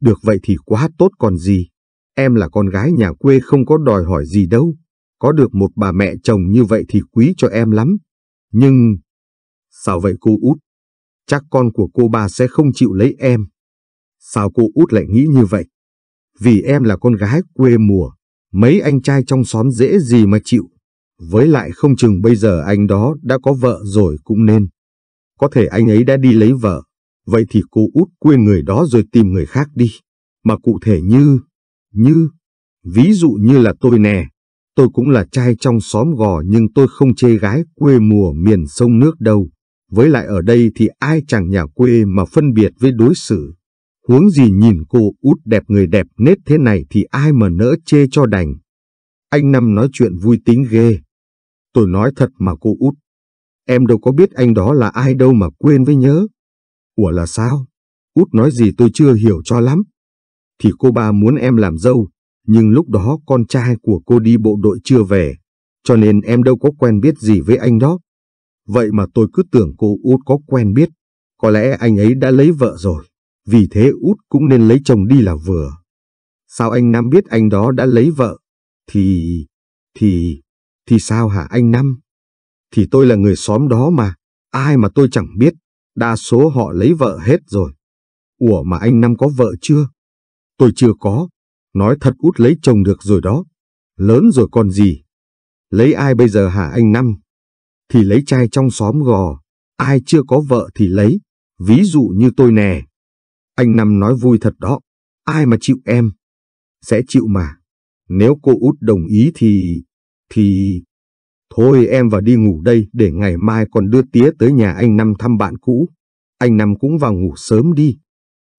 Được vậy thì quá tốt còn gì. Em là con gái nhà quê không có đòi hỏi gì đâu. Có được một bà mẹ chồng như vậy thì quý cho em lắm. Nhưng... Sao vậy cô út? Chắc con của cô ba sẽ không chịu lấy em. Sao cô út lại nghĩ như vậy? Vì em là con gái quê mùa, mấy anh trai trong xóm dễ gì mà chịu. Với lại không chừng bây giờ anh đó đã có vợ rồi cũng nên. Có thể anh ấy đã đi lấy vợ, vậy thì cô út quên người đó rồi tìm người khác đi. Mà cụ thể như, như, ví dụ như là tôi nè, tôi cũng là trai trong xóm gò nhưng tôi không chê gái quê mùa miền sông nước đâu. Với lại ở đây thì ai chẳng nhà quê mà phân biệt với đối xử Huống gì nhìn cô út đẹp người đẹp nết thế này thì ai mà nỡ chê cho đành. Anh Năm nói chuyện vui tính ghê. Tôi nói thật mà cô út. Em đâu có biết anh đó là ai đâu mà quên với nhớ. Ủa là sao? Út nói gì tôi chưa hiểu cho lắm. Thì cô ba muốn em làm dâu, nhưng lúc đó con trai của cô đi bộ đội chưa về, cho nên em đâu có quen biết gì với anh đó. Vậy mà tôi cứ tưởng cô út có quen biết, có lẽ anh ấy đã lấy vợ rồi vì thế út cũng nên lấy chồng đi là vừa. Sao anh Nam biết anh đó đã lấy vợ? Thì... thì... thì sao hả anh Nam? Thì tôi là người xóm đó mà, ai mà tôi chẳng biết, đa số họ lấy vợ hết rồi. Ủa mà anh Nam có vợ chưa? Tôi chưa có, nói thật út lấy chồng được rồi đó, lớn rồi còn gì. Lấy ai bây giờ hả anh Năm? Thì lấy trai trong xóm gò, ai chưa có vợ thì lấy, ví dụ như tôi nè. Anh Năm nói vui thật đó, ai mà chịu em? Sẽ chịu mà, nếu cô út đồng ý thì... thì... Thôi em vào đi ngủ đây để ngày mai còn đưa tía tới nhà anh Năm thăm bạn cũ. Anh Năm cũng vào ngủ sớm đi.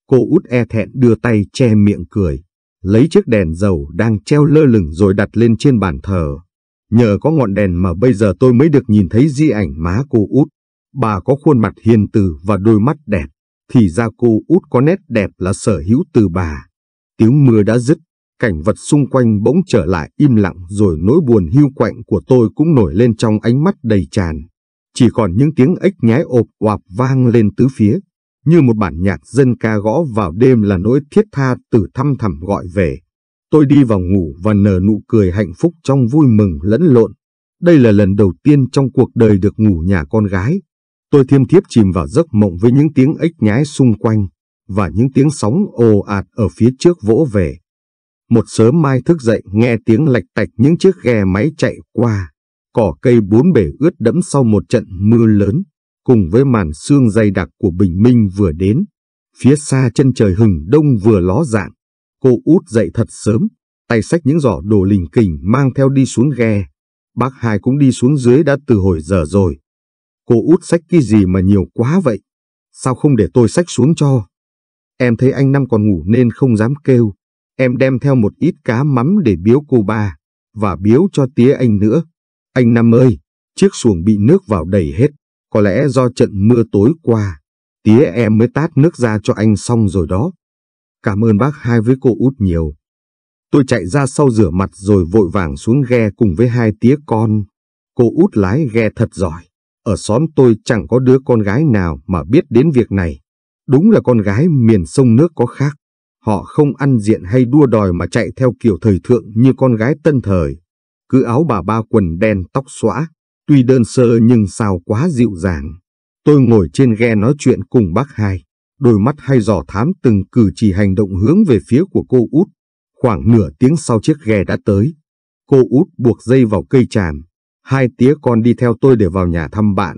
Cô út e thẹn đưa tay che miệng cười, lấy chiếc đèn dầu đang treo lơ lửng rồi đặt lên trên bàn thờ. Nhờ có ngọn đèn mà bây giờ tôi mới được nhìn thấy di ảnh má cô út. Bà có khuôn mặt hiền từ và đôi mắt đẹp thì ra cô út có nét đẹp là sở hữu từ bà. Tiếng mưa đã dứt, cảnh vật xung quanh bỗng trở lại im lặng rồi nỗi buồn hiu quạnh của tôi cũng nổi lên trong ánh mắt đầy tràn. Chỉ còn những tiếng ếch nhái ộp oạp vang lên tứ phía, như một bản nhạc dân ca gõ vào đêm là nỗi thiết tha từ thăm thẳm gọi về. Tôi đi vào ngủ và nở nụ cười hạnh phúc trong vui mừng lẫn lộn. Đây là lần đầu tiên trong cuộc đời được ngủ nhà con gái, Tôi thiêm thiếp chìm vào giấc mộng với những tiếng ếch nhái xung quanh và những tiếng sóng ồ ạt ở phía trước vỗ về. Một sớm mai thức dậy nghe tiếng lạch tạch những chiếc ghe máy chạy qua, cỏ cây bốn bể ướt đẫm sau một trận mưa lớn, cùng với màn sương dày đặc của bình minh vừa đến. Phía xa chân trời hừng đông vừa ló dạng, cô út dậy thật sớm, tay xách những giỏ đồ lình kình mang theo đi xuống ghe. Bác hai cũng đi xuống dưới đã từ hồi giờ rồi. Cô út sách cái gì mà nhiều quá vậy? Sao không để tôi sách xuống cho? Em thấy anh Năm còn ngủ nên không dám kêu. Em đem theo một ít cá mắm để biếu cô ba, và biếu cho tía anh nữa. Anh Năm ơi, chiếc xuồng bị nước vào đầy hết, có lẽ do trận mưa tối qua. Tía em mới tát nước ra cho anh xong rồi đó. Cảm ơn bác hai với cô út nhiều. Tôi chạy ra sau rửa mặt rồi vội vàng xuống ghe cùng với hai tía con. Cô út lái ghe thật giỏi. Ở xóm tôi chẳng có đứa con gái nào mà biết đến việc này. Đúng là con gái miền sông nước có khác. Họ không ăn diện hay đua đòi mà chạy theo kiểu thời thượng như con gái tân thời. Cứ áo bà ba quần đen tóc xõa, tuy đơn sơ nhưng sao quá dịu dàng. Tôi ngồi trên ghe nói chuyện cùng bác hai, đôi mắt hay dò thám từng cử chỉ hành động hướng về phía của cô út. Khoảng nửa tiếng sau chiếc ghe đã tới. Cô út buộc dây vào cây tràm, Hai tía con đi theo tôi để vào nhà thăm bạn.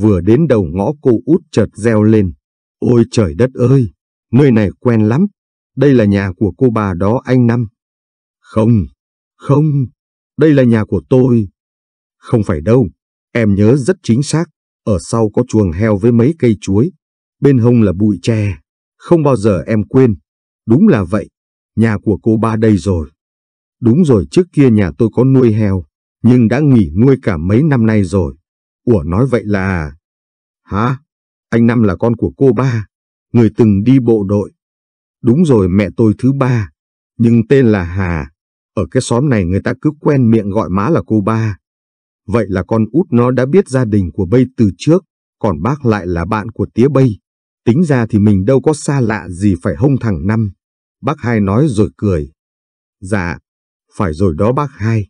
Vừa đến đầu ngõ cô út chợt reo lên. Ôi trời đất ơi, nơi này quen lắm. Đây là nhà của cô bà đó anh Năm. Không, không, đây là nhà của tôi. Không phải đâu, em nhớ rất chính xác. Ở sau có chuồng heo với mấy cây chuối. Bên hông là bụi tre. Không bao giờ em quên. Đúng là vậy, nhà của cô ba đây rồi. Đúng rồi trước kia nhà tôi có nuôi heo nhưng đã nghỉ nuôi cả mấy năm nay rồi. Ủa nói vậy là... À? Hả? Anh Năm là con của cô ba, người từng đi bộ đội. Đúng rồi mẹ tôi thứ ba, nhưng tên là Hà. Ở cái xóm này người ta cứ quen miệng gọi má là cô ba. Vậy là con út nó đã biết gia đình của bây từ trước, còn bác lại là bạn của tía bây. Tính ra thì mình đâu có xa lạ gì phải hông thằng Năm. Bác hai nói rồi cười. Dạ, phải rồi đó bác hai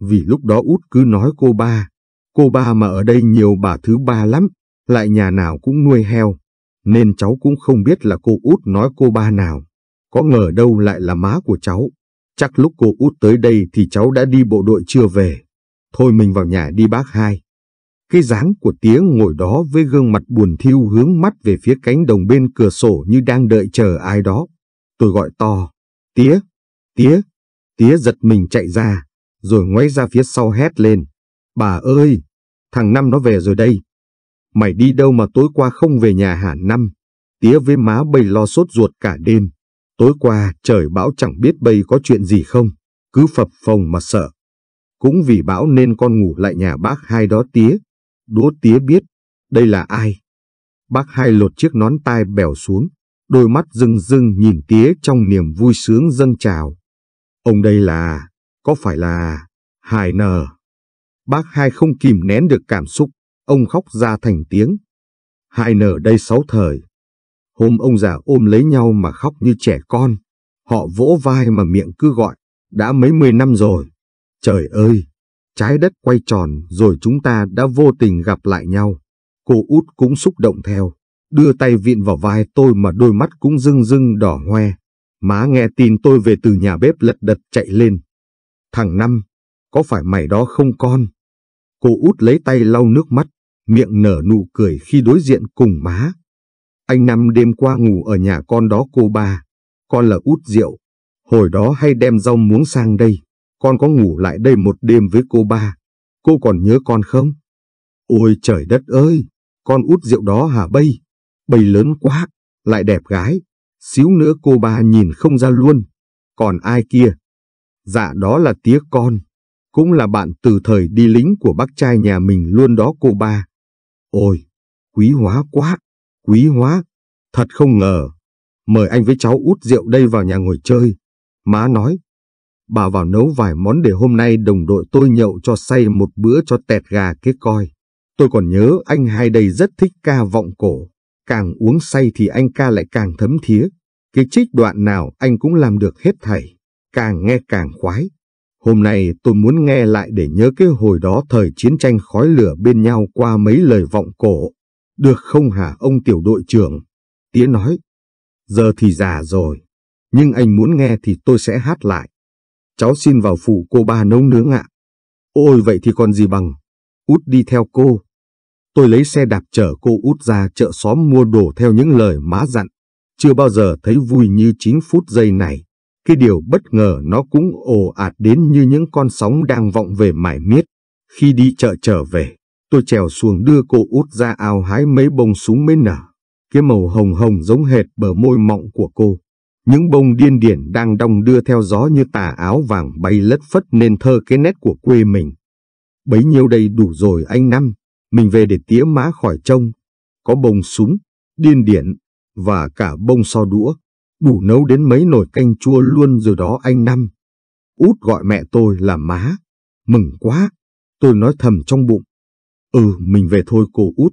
vì lúc đó út cứ nói cô ba, cô ba mà ở đây nhiều bà thứ ba lắm, lại nhà nào cũng nuôi heo, nên cháu cũng không biết là cô út nói cô ba nào, có ngờ đâu lại là má của cháu. Chắc lúc cô út tới đây thì cháu đã đi bộ đội chưa về. Thôi mình vào nhà đi bác hai. Cái dáng của tía ngồi đó với gương mặt buồn thiêu hướng mắt về phía cánh đồng bên cửa sổ như đang đợi chờ ai đó. Tôi gọi to. Tía! Tía! Tía giật mình chạy ra rồi ngoáy ra phía sau hét lên. Bà ơi, thằng Năm nó về rồi đây. Mày đi đâu mà tối qua không về nhà hả Năm? Tía với má bầy lo sốt ruột cả đêm. Tối qua trời bão chẳng biết bầy có chuyện gì không, cứ phập phồng mà sợ. Cũng vì bão nên con ngủ lại nhà bác hai đó tía. Đố tía biết, đây là ai? Bác hai lột chiếc nón tai bèo xuống, đôi mắt rưng rưng nhìn tía trong niềm vui sướng dâng trào. Ông đây là có phải là Hải Nờ? Bác hai không kìm nén được cảm xúc, ông khóc ra thành tiếng. Hải Nờ đây sáu thời. Hôm ông già ôm lấy nhau mà khóc như trẻ con, họ vỗ vai mà miệng cứ gọi, đã mấy mươi năm rồi. Trời ơi, trái đất quay tròn rồi chúng ta đã vô tình gặp lại nhau. Cô út cũng xúc động theo, đưa tay viện vào vai tôi mà đôi mắt cũng rưng rưng đỏ hoe. Má nghe tin tôi về từ nhà bếp lật đật chạy lên, Thằng Năm, có phải mày đó không con? Cô út lấy tay lau nước mắt, miệng nở nụ cười khi đối diện cùng má. Anh Năm đêm qua ngủ ở nhà con đó cô ba, con là út rượu, hồi đó hay đem rau muống sang đây, con có ngủ lại đây một đêm với cô ba, cô còn nhớ con không? Ôi trời đất ơi, con út rượu đó hả bây? Bây lớn quá, lại đẹp gái, xíu nữa cô ba nhìn không ra luôn. Còn ai kia, Dạ đó là tía con, cũng là bạn từ thời đi lính của bác trai nhà mình luôn đó cô ba. Ôi, quý hóa quá, quý hóa, thật không ngờ. Mời anh với cháu út rượu đây vào nhà ngồi chơi. Má nói, bà vào nấu vài món để hôm nay đồng đội tôi nhậu cho say một bữa cho tẹt gà kế coi. Tôi còn nhớ anh hai đây rất thích ca vọng cổ. Càng uống say thì anh ca lại càng thấm thía. Cái trích đoạn nào anh cũng làm được hết thảy càng nghe càng khoái. Hôm nay tôi muốn nghe lại để nhớ cái hồi đó thời chiến tranh khói lửa bên nhau qua mấy lời vọng cổ. Được không hả ông tiểu đội trưởng? Tía nói, giờ thì già rồi, nhưng anh muốn nghe thì tôi sẽ hát lại. Cháu xin vào phụ cô ba nấu nướng ạ. Ôi vậy thì còn gì bằng, út đi theo cô. Tôi lấy xe đạp chở cô út ra chợ xóm mua đồ theo những lời má dặn. Chưa bao giờ thấy vui như 9 phút giây này. Cái điều bất ngờ nó cũng ồ ạt đến như những con sóng đang vọng về mải miết. Khi đi chợ trở về, tôi trèo xuồng đưa cô út ra ao hái mấy bông súng mới nở. Cái màu hồng hồng giống hệt bờ môi mọng của cô. Những bông điên điển đang đong đưa theo gió như tà áo vàng bay lất phất nên thơ cái nét của quê mình. Bấy nhiêu đây đủ rồi anh Năm, mình về để tía má khỏi trông. Có bông súng, điên điển và cả bông so đũa đủ nấu đến mấy nồi canh chua luôn rồi đó anh Năm. Út gọi mẹ tôi là má. Mừng quá, tôi nói thầm trong bụng. Ừ, mình về thôi cô Út.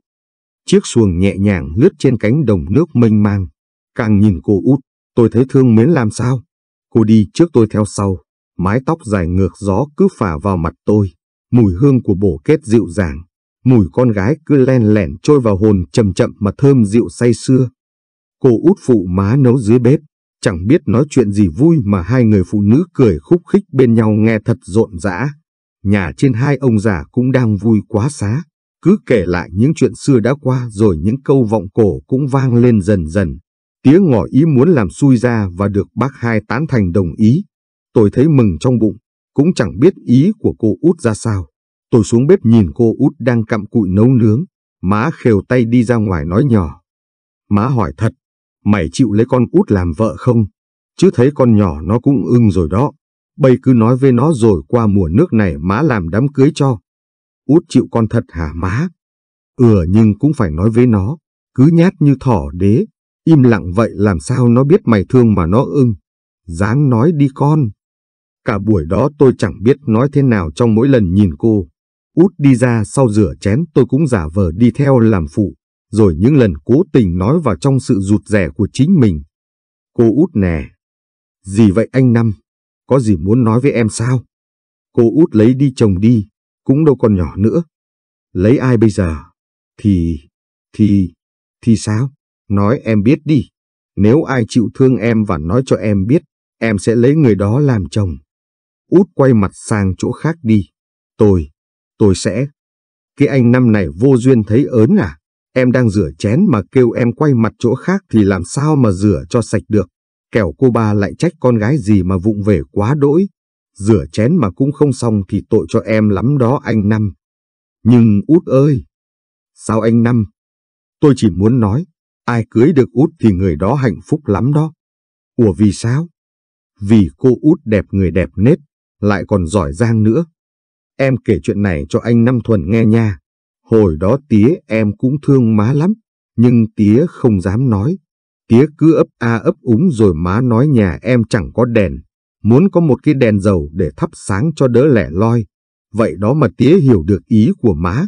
Chiếc xuồng nhẹ nhàng lướt trên cánh đồng nước mênh mang. Càng nhìn cô Út, tôi thấy thương mến làm sao. Cô đi trước tôi theo sau, mái tóc dài ngược gió cứ phả vào mặt tôi. Mùi hương của bổ kết dịu dàng, mùi con gái cứ len lẻn trôi vào hồn chậm chậm mà thơm dịu say xưa. Cô út phụ má nấu dưới bếp, chẳng biết nói chuyện gì vui mà hai người phụ nữ cười khúc khích bên nhau nghe thật rộn rã. Nhà trên hai ông già cũng đang vui quá xá, cứ kể lại những chuyện xưa đã qua rồi những câu vọng cổ cũng vang lên dần dần. Tía ngỏ ý muốn làm xui ra và được bác hai tán thành đồng ý. Tôi thấy mừng trong bụng, cũng chẳng biết ý của cô út ra sao. Tôi xuống bếp nhìn cô út đang cặm cụi nấu nướng, má khều tay đi ra ngoài nói nhỏ. Má hỏi thật, mày chịu lấy con út làm vợ không? Chứ thấy con nhỏ nó cũng ưng rồi đó. Bây cứ nói với nó rồi qua mùa nước này má làm đám cưới cho. Út chịu con thật hả má? Ừ nhưng cũng phải nói với nó, cứ nhát như thỏ đế, im lặng vậy làm sao nó biết mày thương mà nó ưng. Dáng nói đi con. Cả buổi đó tôi chẳng biết nói thế nào trong mỗi lần nhìn cô. Út đi ra sau rửa chén tôi cũng giả vờ đi theo làm phụ rồi những lần cố tình nói vào trong sự rụt rẻ của chính mình. Cô út nè, gì vậy anh Năm, có gì muốn nói với em sao? Cô út lấy đi chồng đi, cũng đâu còn nhỏ nữa. Lấy ai bây giờ? Thì, thì, thì sao? Nói em biết đi. Nếu ai chịu thương em và nói cho em biết, em sẽ lấy người đó làm chồng. Út quay mặt sang chỗ khác đi. Tôi, tôi sẽ. Cái anh năm này vô duyên thấy ớn à? Em đang rửa chén mà kêu em quay mặt chỗ khác thì làm sao mà rửa cho sạch được. Kẻo cô ba lại trách con gái gì mà vụng về quá đỗi. Rửa chén mà cũng không xong thì tội cho em lắm đó anh Năm. Nhưng út ơi! Sao anh Năm? Tôi chỉ muốn nói, ai cưới được út thì người đó hạnh phúc lắm đó. Ủa vì sao? Vì cô út đẹp người đẹp nết, lại còn giỏi giang nữa. Em kể chuyện này cho anh Năm Thuần nghe nha. Hồi đó tía em cũng thương má lắm, nhưng tía không dám nói. Tía cứ ấp a ấp úng rồi má nói nhà em chẳng có đèn, muốn có một cái đèn dầu để thắp sáng cho đỡ lẻ loi. Vậy đó mà tía hiểu được ý của má.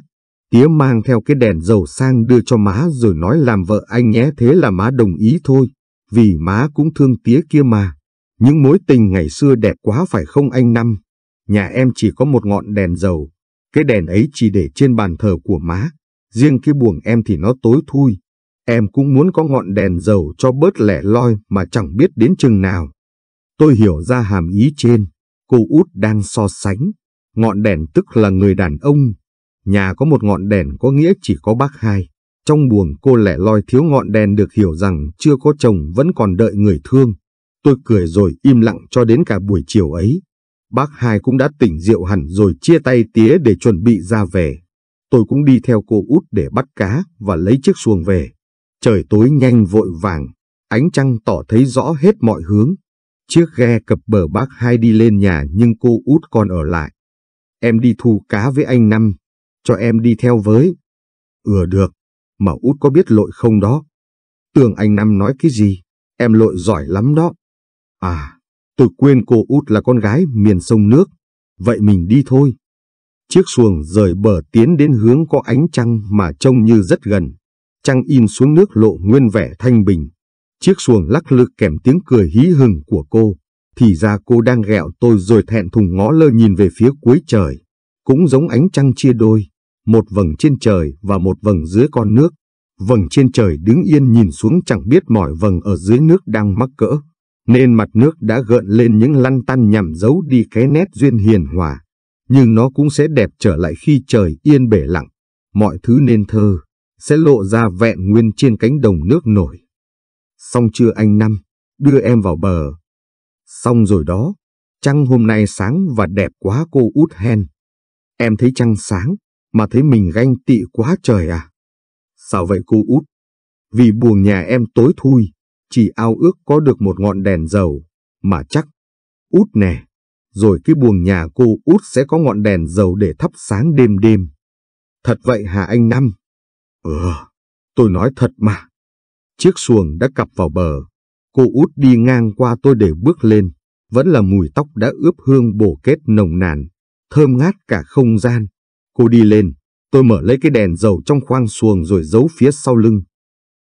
Tía mang theo cái đèn dầu sang đưa cho má rồi nói làm vợ anh nhé thế là má đồng ý thôi, vì má cũng thương tía kia mà. Những mối tình ngày xưa đẹp quá phải không anh Năm? Nhà em chỉ có một ngọn đèn dầu, cái đèn ấy chỉ để trên bàn thờ của má, riêng cái buồng em thì nó tối thui. Em cũng muốn có ngọn đèn dầu cho bớt lẻ loi mà chẳng biết đến chừng nào. Tôi hiểu ra hàm ý trên, cô út đang so sánh. Ngọn đèn tức là người đàn ông. Nhà có một ngọn đèn có nghĩa chỉ có bác hai. Trong buồng cô lẻ loi thiếu ngọn đèn được hiểu rằng chưa có chồng vẫn còn đợi người thương. Tôi cười rồi im lặng cho đến cả buổi chiều ấy. Bác hai cũng đã tỉnh rượu hẳn rồi chia tay tía để chuẩn bị ra về. Tôi cũng đi theo cô út để bắt cá và lấy chiếc xuồng về. Trời tối nhanh vội vàng, ánh trăng tỏ thấy rõ hết mọi hướng. Chiếc ghe cập bờ bác hai đi lên nhà nhưng cô út còn ở lại. Em đi thu cá với anh Năm, cho em đi theo với. ừa được, mà út có biết lội không đó? Tưởng anh Năm nói cái gì, em lội giỏi lắm đó. À, Tôi quên cô út là con gái miền sông nước, vậy mình đi thôi. Chiếc xuồng rời bờ tiến đến hướng có ánh trăng mà trông như rất gần. Trăng in xuống nước lộ nguyên vẻ thanh bình. Chiếc xuồng lắc lư kèm tiếng cười hí hừng của cô. Thì ra cô đang gẹo tôi rồi thẹn thùng ngó lơ nhìn về phía cuối trời. Cũng giống ánh trăng chia đôi, một vầng trên trời và một vầng dưới con nước. Vầng trên trời đứng yên nhìn xuống chẳng biết mỏi vầng ở dưới nước đang mắc cỡ nên mặt nước đã gợn lên những lăn tăn nhằm giấu đi cái nét duyên hiền hòa. Nhưng nó cũng sẽ đẹp trở lại khi trời yên bể lặng, mọi thứ nên thơ, sẽ lộ ra vẹn nguyên trên cánh đồng nước nổi. Xong chưa anh Năm, đưa em vào bờ. Xong rồi đó, trăng hôm nay sáng và đẹp quá cô út hen. Em thấy trăng sáng, mà thấy mình ganh tị quá trời à? Sao vậy cô út? Vì buồn nhà em tối thui, chỉ ao ước có được một ngọn đèn dầu, mà chắc, út nè, rồi cái buồng nhà cô út sẽ có ngọn đèn dầu để thắp sáng đêm đêm. Thật vậy hả anh Năm? Ừ, tôi nói thật mà. Chiếc xuồng đã cập vào bờ, cô út đi ngang qua tôi để bước lên, vẫn là mùi tóc đã ướp hương bổ kết nồng nàn, thơm ngát cả không gian. Cô đi lên, tôi mở lấy cái đèn dầu trong khoang xuồng rồi giấu phía sau lưng.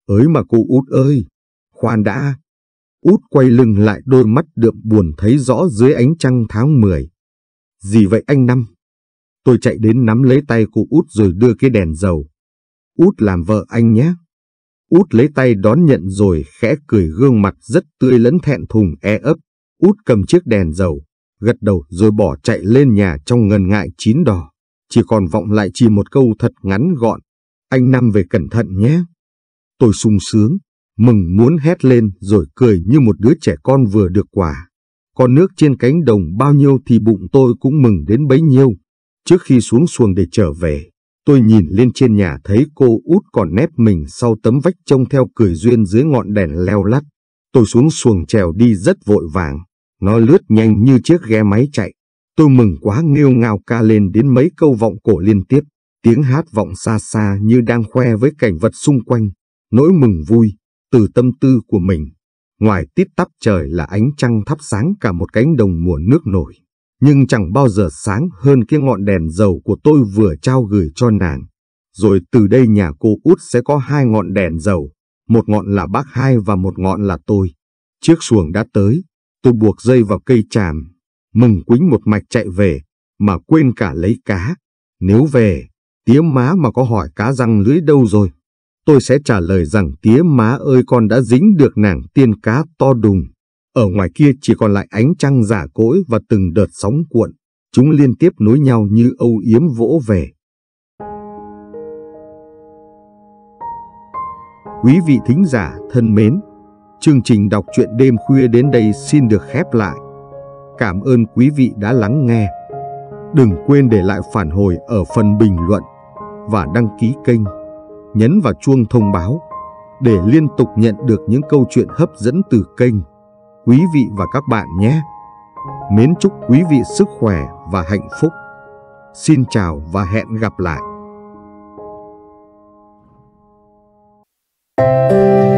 Ới mà cô út ơi, khoan đã. Út quay lưng lại đôi mắt đượm buồn thấy rõ dưới ánh trăng tháng 10. Gì vậy anh Năm? Tôi chạy đến nắm lấy tay cô Út rồi đưa cái đèn dầu. Út làm vợ anh nhé. Út lấy tay đón nhận rồi khẽ cười gương mặt rất tươi lẫn thẹn thùng e ấp. Út cầm chiếc đèn dầu, gật đầu rồi bỏ chạy lên nhà trong ngần ngại chín đỏ. Chỉ còn vọng lại chỉ một câu thật ngắn gọn. Anh Năm về cẩn thận nhé. Tôi sung sướng, mừng muốn hét lên rồi cười như một đứa trẻ con vừa được quả. Con nước trên cánh đồng bao nhiêu thì bụng tôi cũng mừng đến bấy nhiêu. Trước khi xuống xuồng để trở về, tôi nhìn lên trên nhà thấy cô út còn nép mình sau tấm vách trông theo cười duyên dưới ngọn đèn leo lắt. Tôi xuống xuồng trèo đi rất vội vàng, nó lướt nhanh như chiếc ghe máy chạy. Tôi mừng quá nghêu ngao ca lên đến mấy câu vọng cổ liên tiếp, tiếng hát vọng xa xa như đang khoe với cảnh vật xung quanh. Nỗi mừng vui, từ tâm tư của mình. Ngoài tít tắp trời là ánh trăng thắp sáng cả một cánh đồng mùa nước nổi, nhưng chẳng bao giờ sáng hơn cái ngọn đèn dầu của tôi vừa trao gửi cho nàng. Rồi từ đây nhà cô út sẽ có hai ngọn đèn dầu, một ngọn là bác hai và một ngọn là tôi. Chiếc xuồng đã tới, tôi buộc dây vào cây tràm, mừng quính một mạch chạy về, mà quên cả lấy cá. Nếu về, tía má mà có hỏi cá răng lưới đâu rồi tôi sẽ trả lời rằng tía má ơi con đã dính được nàng tiên cá to đùng. Ở ngoài kia chỉ còn lại ánh trăng giả cỗi và từng đợt sóng cuộn, chúng liên tiếp nối nhau như âu yếm vỗ về. Quý vị thính giả thân mến, chương trình đọc truyện đêm khuya đến đây xin được khép lại. Cảm ơn quý vị đã lắng nghe. Đừng quên để lại phản hồi ở phần bình luận và đăng ký kênh nhấn vào chuông thông báo để liên tục nhận được những câu chuyện hấp dẫn từ kênh. Quý vị và các bạn nhé! Mến chúc quý vị sức khỏe và hạnh phúc. Xin chào và hẹn gặp lại! Thank you.